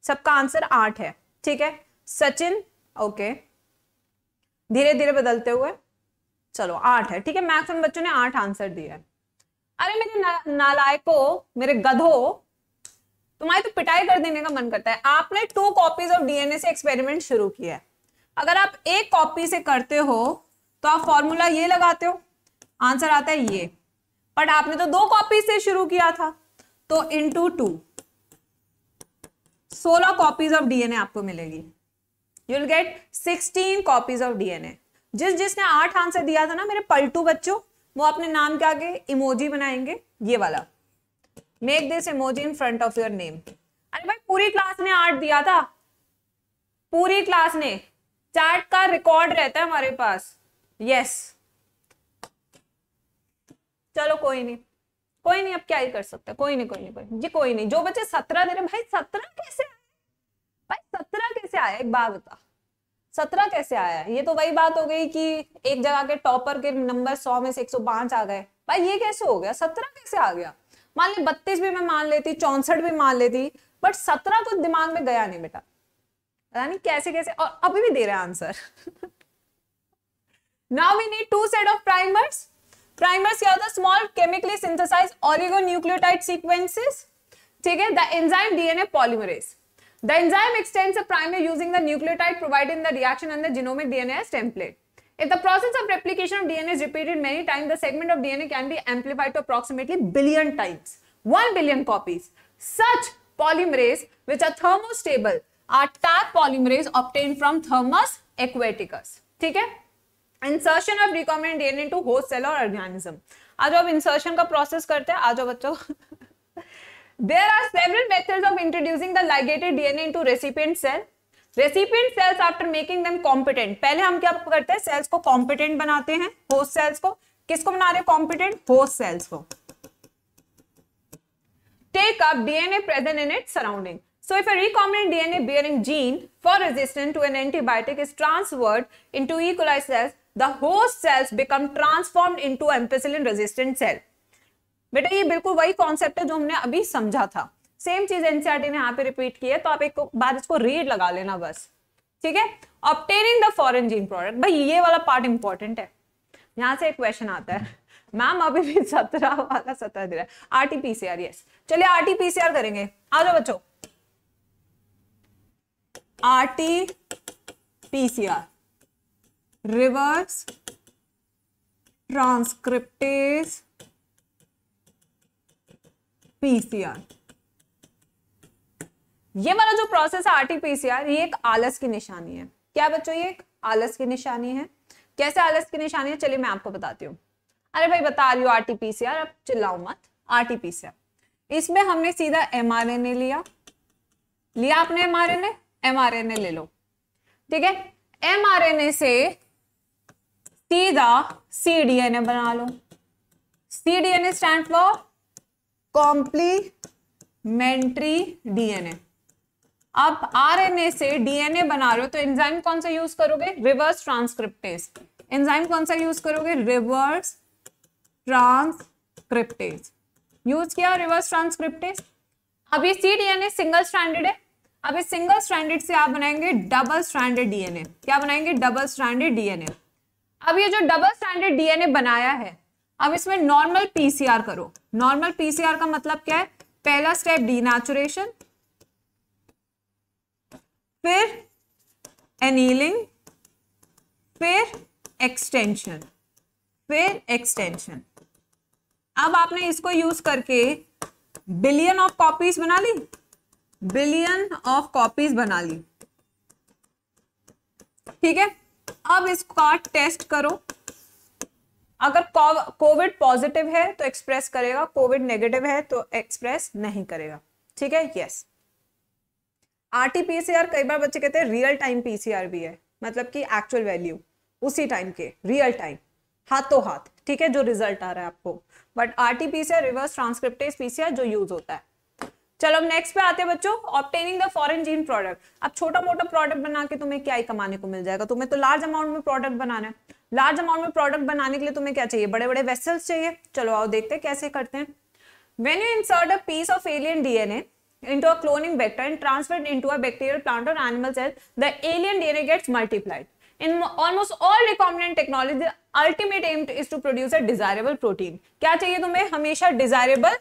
सबका आंसर आठ है ठीक है सचिन ओके धीरे धीरे बदलते हुए चलो आठ है ठीक है मैक्सिमम बच्चों ने आठ आंसर दिया है अरे मेरे ना, नालायको मेरे गधो तुम्हारी तो पिटाई कर देने का मन करता है आपने टू कॉपीज ऑफ डीएनए से एक्सपेरिमेंट शुरू किया है अगर आप एक कॉपी से करते हो तो आप फॉर्मूला ये लगाते हो आंसर आता है ये बट आपने तो दो कॉपी से शुरू किया था तो इंटू टू सोलह कॉपीज ऑफ डीएनए आपको मिलेगी you'll get sixteen copies of DNA जिस जिसने आठ आंसर दिया था ना मेरे पलटू बच्चों वो अपने नाम के आगे इमोजी बनाएंगे ये वाला make this emoji in front of your name अरे भाई पूरी क्लास ने आठ दिया था पूरी क्लास ने चार्ट का रिकॉर्ड रहता है हमारे पास यस चलो कोई नहीं कोई नहीं अब क्या ही कर सकते कोई नहीं कोई नहीं कोई जी कोई नहीं जो बच्चे सत्रह दे रहे भाई सत्रह कैसे भाई सत्रह कैसे आया एक बात बता सत्रह कैसे आया ये तो वही बात हो गई कि एक जगह के टॉपर के नंबर सौ में से एक सौ पांच आ गए भाई ये कैसे हो गया सत्रह कैसे आ गया मान ली बत्तीस भी मैं मान लेती चौसठ भी मान लेती बट सत्रह तो दिमाग में गया नहीं बेटा यानी कैसे कैसे और अभी भी दे रहे answer Now we need two set of primers. Primers here the small chemically synthesized oligonucleotide sequences. ठीक है the enzyme DNA polymerase. The enzyme extends the primer using the nucleotide provided in the reaction and the genomic DNA as template. If the process of replication of DNA is repeated many times, the segment of DNA can be amplified to approximately billion times, 1 billion copies. Such polymerase, which are thermostable, are TAP polymerase obtained from Thermus aquaticus. ठीक insertion of recombinant DNA to host cell or organism आज अब insertion का process करते हैं आज बच्चों there are several method of introducing the ligated DNA to recipient cell recipient cells after making them competent पहले हम क्या करते हैं सेल्स को कॉम्पिटेंट बनाते हैं होस्ट सेल्स को किसको बना रहे कॉम्पिटेंट होस्ट सेल्स को take up DNA present in it surrounding So if a recombinant DNA bearing gene for resistance to an antibiotic is transferred into E. coli cells, the host cells become transformed into ampicillin resistant cell बेटा ये बिल्कुल वही concept है जो हमने अभी समझा था सेम चीज एनसीआरटी ने यहाँ पे रिपीट की है तो आप एक बार इसको रीड लगा लेना बस ठीक है obtaining the foreign gene product भाई ये वाला पार्ट इंपॉर्टेंट है यहाँ से एक क्वेश्चन आता है मैम अभी भी सत्रह वाला सत्रह दे रहा है आरटीपीसीआर यस चलिए आरटीपीसीआर करेंगे आ जाओ बच्चों आरटीपीसीआर reverse transcriptase पीसीआर ये वाला जो प्रोसेस है आरटीपीसीआर ये एक आलस की निशानी है क्या बच्चों ये एक आलस की निशानी है कैसे आलस की निशानी है चलिए मैं आपको बताती हूँ अरे भाई बता रही हूँ आरटीपीसीआर अब चिल्लाओ मत आरटीपीसीआर इसमें हमने सीधा एमआरएनए लिया लिया आपने एमआरएनए एमआरएनए ले लो ठीक है एमआरएनए से सीधा सी डी एन ए बना लो C D N A stand for complementary DNA आप आरएनए से डीएनए बना रहे हो तो एंजाइम कौन सा यूज करोगे रिवर्स ट्रांसक्रिप्टेज एंजाइम कौन सा यूज करोगे रिवर्स ट्रांसक्रिप्टेज यूज किया रिवर्स ट्रांसक्रिप्टेज अब ये सी डीएनए सिंगल स्टैंडर्ड है अब इस सिंगल स्ट्रैंडेड से आप बनाएंगे डबल स्ट्रैंडेड डीएनए क्या बनाएंगे डबल स्ट्रैंडेड डीएनए अब ये जो डबल स्टैंडर्ड डीएनए बनाया है अब इसमें नॉर्मल पीसीआर करो नॉर्मल पीसीआर का मतलब क्या है पहला स्टेप डी फिर एनीलिंग फिर एक्सटेंशन फिर एक्सटेंशन अब आपने इसको यूज करके बिलियन ऑफ कॉपीज बना ली बिलियन ऑफ कॉपीज बना ली ठीक है अब इसका टेस्ट करो अगर कोविड पॉजिटिव है तो एक्सप्रेस करेगा कोविड नेगेटिव है तो एक्सप्रेस नहीं करेगा ठीक है यस आरटीपीसीआर कई बार बच्चे कहते हैं रियल टाइम पीसीआर भी है मतलब कि एक्चुअल वैल्यू उसी टाइम के रियल टाइम हाथों हाथ ठीक है जो रिजल्ट आ रहा है आपको but RTPCR reverse transcriptase PCR जो यूज होता है चलो नेक्स्ट पे आते हैं बच्चों obtaining the foreign gene product अब छोटा मोटा प्रोडक्ट बना के तुम्हें क्या ही कमाने को मिल जाएगा तुम्हें तो लार्ज अमाउंट में प्रोडक्ट बनाना है लार्ज अमाउंट में प्रोडक्ट बनाने के लिए तुम्हें क्या चाहिए बड़े बड़े वेसल्स चाहिए चलो आओ देखते हैं कैसे करते हैं when you insert a piece of alien DNA into a cloning vector and transfer in a bacterial plant और animal cell the alien DNA gets multiplied in almost all recombinant technology ultimate aim is to produce a desirable protein क्या चाहिए तुम्हें हमेशा desirable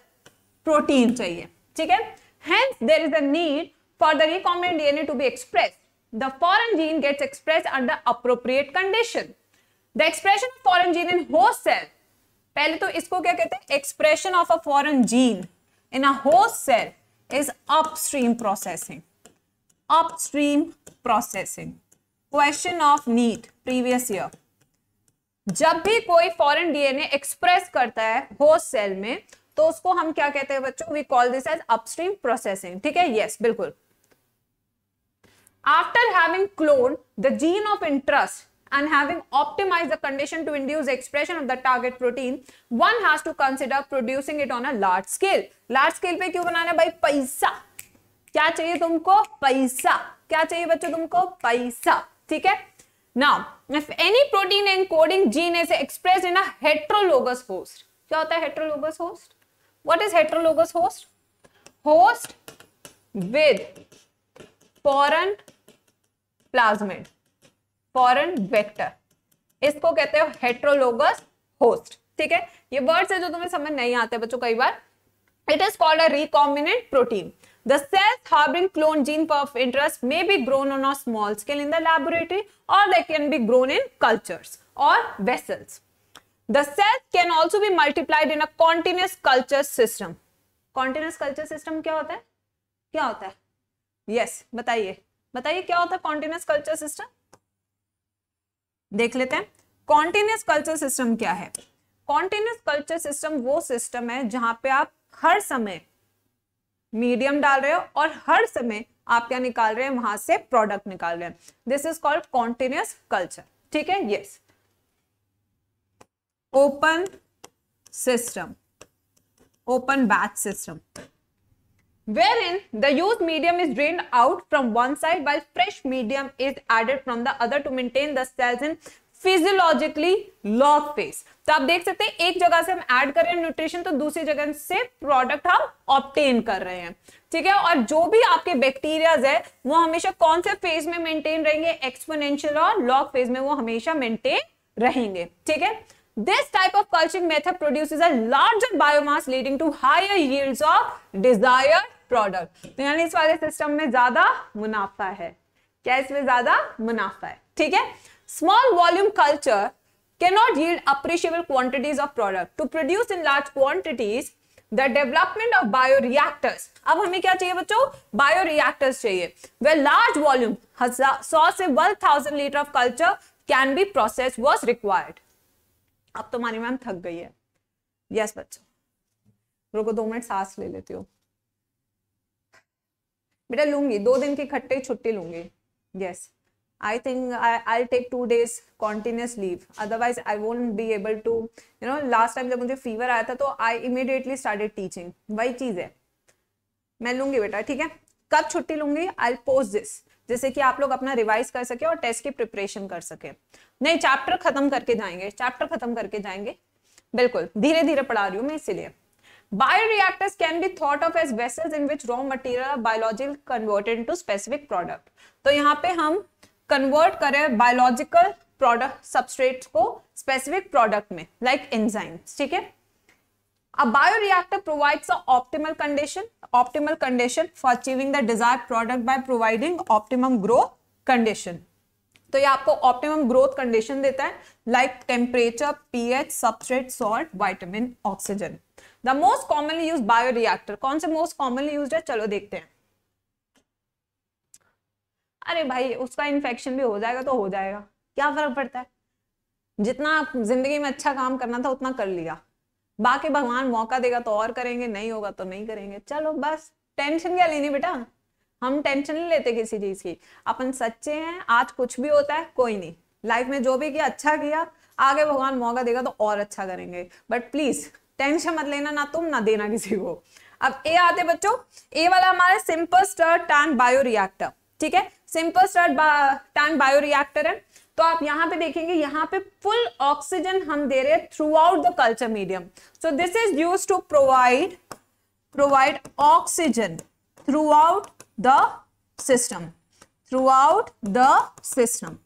protein चाहिए ठीक है hence there is the need for the recombinant DNA to be express the foreign gene gets express under appropriate condition the expression of foreign gene in host cell पहले तो इसको क्या कहते हैं expression of a foreign gene in a host cell is upstream processing upstream processing question of NEET previous year जब भी कोई फॉरन DNA express करता है होस्ट सेल में तो उसको हम क्या कहते हैं बच्चों we call this as upstream processing ठीक है यस yes, बिल्कुल after having clone the gene of interest and having optimized the condition to induce expression of the target protein one has to consider producing it on a large scale large scale pe kyu banana hai bhai paisa kya chahiye tumko paisa kya chahiye bachcho tumko paisa theek hai now if any protein encoding gene is expressed in a heterologous host kya hota hai heterologous host what is heterologous host host with foreign plasmid foreign vector इसको कहते हैं heterologous host ठीक है ये words है जो तुम्हें समझ नहीं आते बच्चों कई बार it is called a recombinant protein the cells harbouring clone gene of interest may be grown on a small scale in the laboratory or they can be grown in cultures or vessels The cells can also be multiplied in a continuous culture system. Continuous culture क्या होता है क्या होता है yes yes, बताइए बताइए क्या होता है कॉन्टिन्यूस कल्चर सिस्टम देख लेते हैं कॉन्टिन्यूस कल्चर सिस्टम क्या है कॉन्टिन्यूस कल्चर सिस्टम वो सिस्टम है जहां पे आप हर समय मीडियम डाल रहे हो और हर समय आप क्या निकाल रहे हैं वहां से प्रोडक्ट निकाल रहे हैं this is called continuous culture ठीक है yes yes. System open batch system system in the used medium is drain out from one side while fresh medium is added from the other to maintain the cells in physiologically log phase तो आप देख सकते हैं एक जगह से हम add कर रहे हैं न्यूट्रिशन तो दूसरी जगह से प्रोडक्ट हम ऑप्टेन कर रहे हैं ठीक है और जो भी आपके बैक्टीरियाज है वो हमेशा कौन से फेज में मेंटेन रहेंगे एक्सपोनेंशियल और लॉक फेज में वो हमेशा मेंटेन रहेंगे ठीक है This type of culturing method produces a larger biomass leading to higher yields of desired product. तो यानी इस वाले सिस्टम में ज्यादा मुनाफा है क्या इसमें ज्यादा मुनाफा है ठीक है small volume culture cannot yield appreciable quantities of product. To produce in large quantities, the development of bioreactors. अब हमें क्या चाहिए बच्चों बायोरिएक्टर्स चाहिए वे लार्ज वॉल्यूम सौ से one thousand litre of culture can be process was required अब तो मैम थक गई है यस बच्चों रुको दो मिनट सांस ले लेती हो बेटा लूंगी दो दिन की खट्टे छुट्टी लूंगी yes I think I I take two days continuous leave otherwise I won't be able to you know last time जब मुझे फीवर आया था तो आई इमिडिएटली स्टार्टेड टीचिंग वही चीज है मैं लूंगी बेटा ठीक है कब छुट्टी लूंगी आई पोस्ट दिस जिससे कि आप लोग अपना रिवाइज कर सके और टेस्ट की प्रिपरेशन कर सके नहीं चैप्टर खत्म करके जाएंगे चैप्टर खत्म करके जाएंगे बिल्कुल धीरे धीरे पढ़ा रही हूँ मैं इसीलिए bioreactors can be thought of as vessels in which raw material biological converted to specific product तो यहाँ पे हम कन्वर्ट करें बायोलॉजिकल प्रोडक्ट सबस्ट्रेट को स्पेसिफिक प्रोडक्ट में लाइक like एंजाइम्स ठीक है A bioreactor provides condition optimal condition, optimal condition for achieving the desired product by providing optimum condition. तो ये आपको ऑप्टिमम ग्रोथ कंडीशन देता है like temperature pH substrate salt vitamin oxygen the most commonly use bioreactor कौन से most commonly use है चलो देखते हैं अरे भाई उसका इन्फेक्शन भी हो जाएगा तो हो जाएगा क्या फर्क पड़ता है जितना जिंदगी में अच्छा काम करना था उतना कर लिया बाकी भगवान मौका देगा तो और करेंगे नहीं होगा तो नहीं करेंगे चलो बस टेंशन क्या लेनी बेटा हम टेंशन नहीं लेते किसी चीज की अपन सच्चे हैं आज कुछ भी होता है कोई नहीं लाइफ में जो भी किया अच्छा किया आगे भगवान मौका देगा तो और अच्छा करेंगे बट प्लीज टेंशन मत लेना ना तुम ना देना किसी को अब ए आते बच्चों ए वाला हमारा simple stirred tank bioreactor ठीक है simple stirred tank bioreactor है तो आप यहां पे देखेंगे यहां पे फुल ऑक्सीजन हम दे रहे हैं throughout the culture medium so this is use to provide provide oxygen throughout the system throughout the system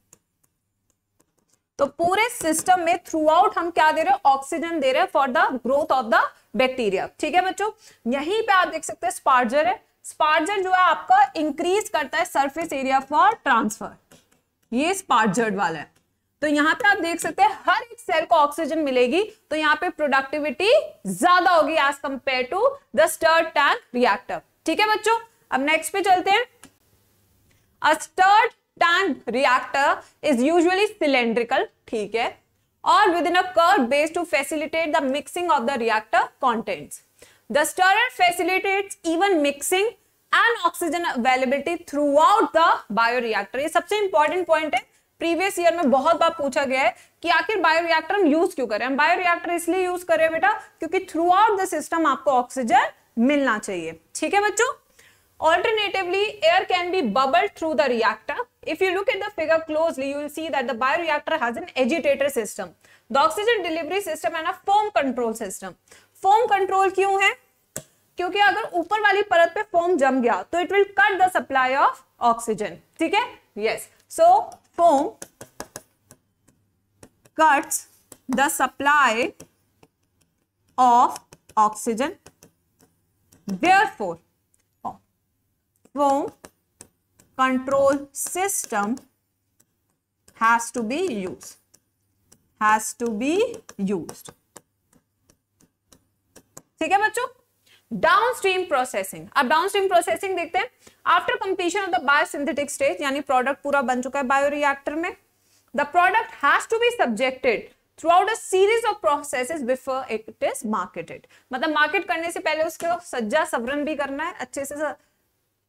तो पूरे सिस्टम में थ्रू आउट हम क्या दे रहे हैं ऑक्सीजन दे रहे हैं for the growth of the bacteria ठीक है बच्चों यहीं पे आप देख सकते हैं स्पार्जर है स्पार्जर जो है आपका इंक्रीज करता है सरफेस एरिया फॉर ट्रांसफर ये स्पार्जर्ड वाला है तो यहां पे आप देख सकते हैं हर एक सेल को ऑक्सीजन मिलेगी तो यहाँ पे प्रोडक्टिविटी ज्यादा होगी as compare to the stirred tank reactor ठीक है बच्चों अब नेक्स्ट पे चलते हैं stirred tank reactor is usually cylindrical ठीक है or with in a to facilitate the mixing of the reactor contents the stirred facilitate even mixing and oxygen availability throughout the bioreactor ये सबसे important point है previous year में बहुत बार पूछा गया है कि आखिर बायोरिएक्टर हम यूज क्यों करें हम बायोरिएक्टर इसलिए यूज कर रहे हैं बेटा क्योंकि थ्रू आउट द सिस्टम आपको ऑक्सीजन मिलना चाहिए ठीक है बच्चों Alternatively, air can be bubbled through the reactor. If you look at the figure closely, you will see that the bioreactor has an agitator system, the oxygen delivery system and a foam control system. Foam control क्यों है? क्योंकि अगर ऊपर वाली परत पे foam जम गया तो it will cut the supply of oxygen ठीक है yes so foam cuts the supply of oxygen therefore foam control system has to be use has to be use ठीक है बच्चों डाउनस्ट्रीम प्रोसेसिंग अब downstream processing देखते हैं after completion of the biosynthetic stage यानी product पूरा बन चुका है बायोरिएक्टर में the product has to be subjected throughout a series of processes before it is marketed मतलब मार्केट करने से पहले उसको सज्जा सवरण भी करना है अच्छे से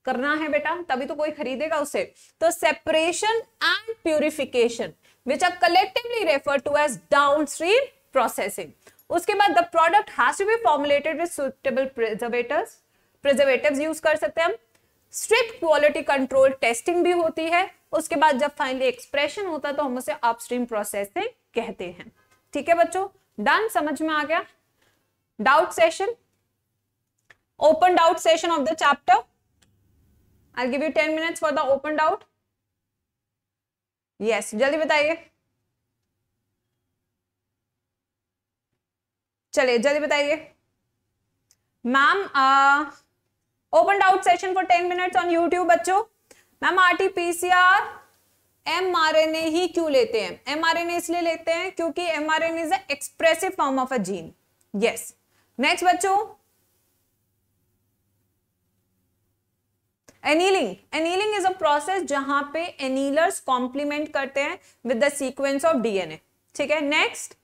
करना है बेटा तभी तो कोई खरीदेगा उसे तो separation and purification which are collectively refer to as downstream processing उसके बाद the product has to be formulated with suitable preservators preservatives use कर सकते हैं हम स्ट्रिक्ट क्वालिटी कंट्रोल टेस्टिंग भी होती है उसके बाद जब फाइनली एक्सप्रेशन होता है तो हम उसे अपस्ट्रीम प्रोसेसिंग कहते हैं ठीक है बच्चों डन समझ में आ गया doubt session open doubt session of the chapter i'll give you ten minutes for the open doubt yes जल्दी बताइए चलिए जल्दी बताइए ma'am open doubt session for ten minutes on YouTube बच्चों मैम आरटीपीसीआर एमआरएनए ही क्यों लेते हैं एमआरएनए इसलिए लेते हैं क्योंकि mRNA is expressive form of a gene yes next बच्चों annealing annealing is a process जहां पे एनीलर्स कॉम्प्लीमेंट करते हैं with the sequence of DNA ठीक है नेक्स्ट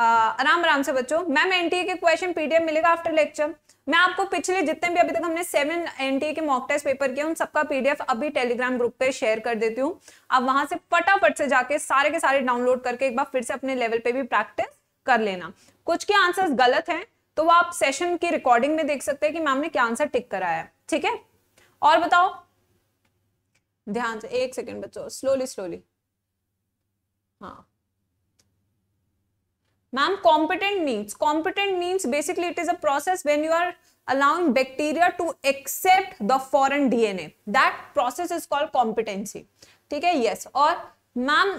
आराम आराम से बच्चों मैम एनटीए के क्वेश्चन पीडीएफ मिलेगा आफ्टर लेक्चर मैं आपको पिछले जितने भी अभी तक हमने सेवन एनटीए के मॉक टेस्ट पेपर किए उन सबका पीडीएफ अभी टेलीग्राम ग्रुप पे शेयर कर देती हूँ आप वहां से फटाफट से जाके सारे के सारे डाउनलोड करके एक बार फिर से अपने लेवल पे भी प्रैक्टिस कर लेना कुछ के आंसर गलत है तो वो आप सेशन की रिकॉर्डिंग में देख सकते हैं कि मैम ने क्या आंसर टिक कराया है ठीक है और बताओ ध्यान से एक सेकेंड बच्चो स्लोली स्लोली हाँ Ma'am, competent means Competent means basically it is a process when you are allowing bacteria to accept the foreign DNA. That process is called competency ठीक है yes. और मैम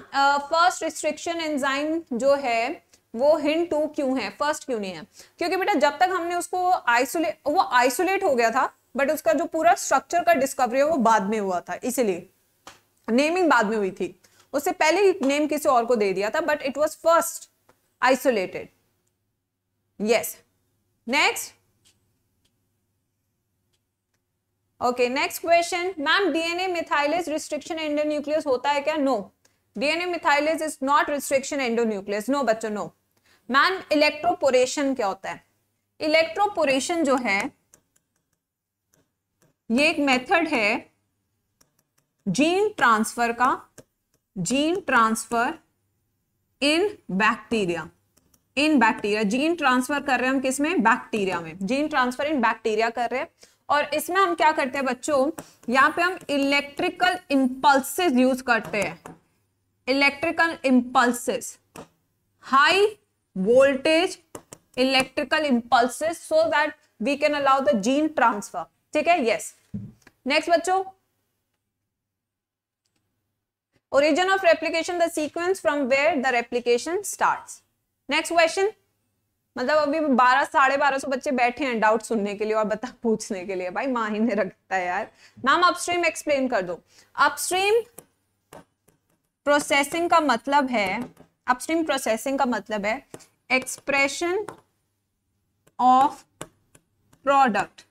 फर्स्ट रिस्ट्रिक्शन एंजाइम जो है वो hint to क्यों है first क्यों नहीं है क्योंकि बेटा जब तक हमने उसको आइसोलेट वो आइसोलेट हो गया था बट उसका जो पूरा स्ट्रक्चर का डिस्कवरी है वो बाद में हुआ था इसीलिए नेमिंग बाद में हुई थी उससे पहले नेम किसी और को दे दिया था but it was first isolated. Yes. Next. Okay next question ma'am DNA methylase restriction endonuclease होता है क्या no DNA methylase is not restriction endonuclease no बच्चों नो मैम इलेक्ट्रोपोरेशन क्या होता है इलेक्ट्रोपोरेशन जो है ये एक मेथड है जीन ट्रांसफर का gene transfer in bacteria in bacteria gene transfer कर रहे हैं हम किसमें बैक्टीरिया में जीन ट्रांसफर इन बैक्टीरिया कर रहे हैं और इसमें हम क्या करते हैं बच्चों यहाँ पे हम इलेक्ट्रिकल इंपल्सिस यूज करते हैं electrical impulses high voltage electrical impulses so that we can allow the gene transfer ठीक है यस नेक्स्ट बच्चों origin of replication the sequence from where the replication starts next question मतलब अभी बारह साढ़े बारह सौ बच्चे बैठे हैं डाउट सुनने के लिए और बता पूछने के लिए भाई ने रखता है यार मैम अपस्ट्रीम एक्सप्लेन कर दो अपस्ट्रीम प्रोसेसिंग का मतलब है अपस्ट्रीम प्रोसेसिंग का मतलब है expression of product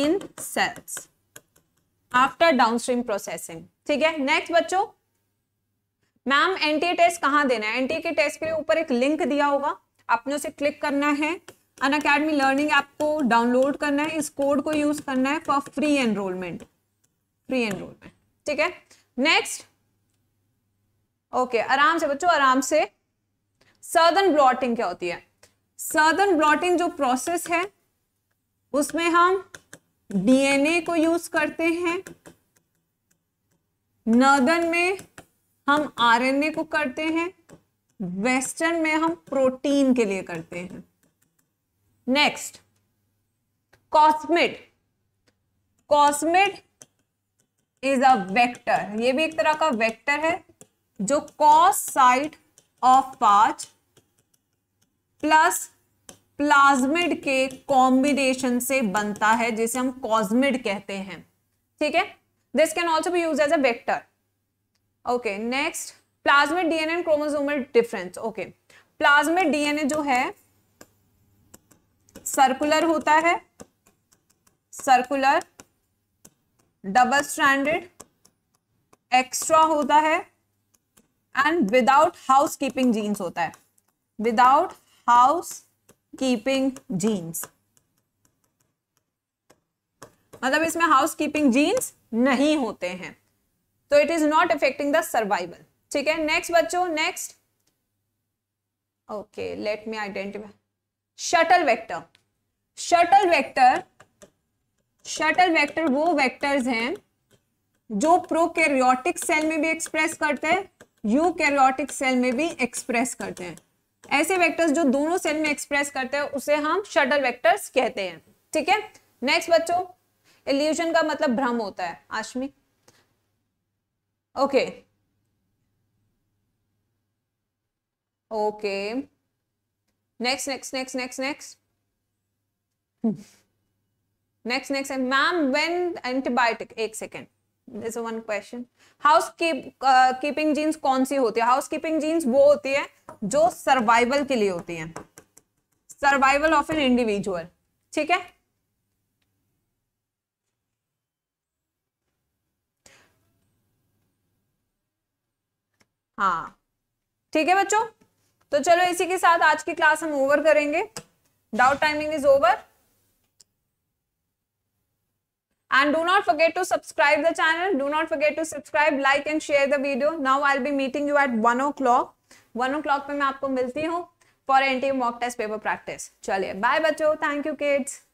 in cells after downstream processing ठीक है नेक्स्ट बच्चों मैम एनटीए टेस्ट कहाँ देना है एनटीए के टेस्ट के लिए ऊपर एक लिंक दिया होगा आपने उसे क्लिक करना है अन अकेडमी लर्निंग ऐप को डाउनलोड करना है इस कोड को यूज करना है for free enrolment free enrolment ठीक है नेक्स्ट ओके आराम से बच्चों आराम से सदर्न ब्लॉटिंग क्या होती है सदर्न ब्लॉटिंग जो प्रोसेस है उसमें हम डीएनए को यूज करते हैं नर्दन में हम आरएनए को करते हैं वेस्टर्न में हम प्रोटीन के लिए करते हैं next cosmid cosmid is a vector ये भी एक तरह का वेक्टर है जो cos site of phage plus plasmid के कॉम्बिनेशन से बनता है जिसे हम कॉस्मिड कहते हैं ठीक है this can also be use as a vector okay next plasmid DNA and chromosomal difference okay plasma DNA जो है सर्कुलर होता है सर्कुलर डबल स्ट्रैंडेड एक्स्ट्रा होता है and without house keeping genes होता है विदाउट हाउस कीपिंग जीन्स मतलब इसमें हाउस कीपिंग जीन्स नहीं होते हैं तो it is not affecting the survival ठीक है नेक्स्ट बच्चों next okay let me identify shuttle vector shuttle vector shuttle vector वो वेक्टर्स हैं जो प्रोकैरियोटिक सेल में भी एक्सप्रेस करते हैं यूकैरियोटिक सेल में भी एक्सप्रेस करते हैं ऐसे वेक्टर्स जो दोनों सेल में एक्सप्रेस करते हैं उसे हम शटल वेक्टर्स कहते हैं ठीक है नेक्स्ट बच्चों इल्यूजन का मतलब भ्रम होता है आशमी okay okay next next next next next next next ma'am when antibiotic एक second this one question house keeping genes कौन सी होती है हाउस कीपिंग जीन्स वो होती है जो सर्वाइवल के लिए होती है सर्वाइवल ऑफ एन इंडिविजुअल ठीक है हाँ ठीक है बच्चों तो चलो इसी के साथ आज की क्लास हम ओवर करेंगे doubt timing is over and do not forget to subscribe the channel do not forget to subscribe like and share the video now i'll be meeting you at 1 o'clock 1 o'clock पे मैं आपको मिलती हूँ for NTA mock test paper practice चलिए bye बच्चों thank you kids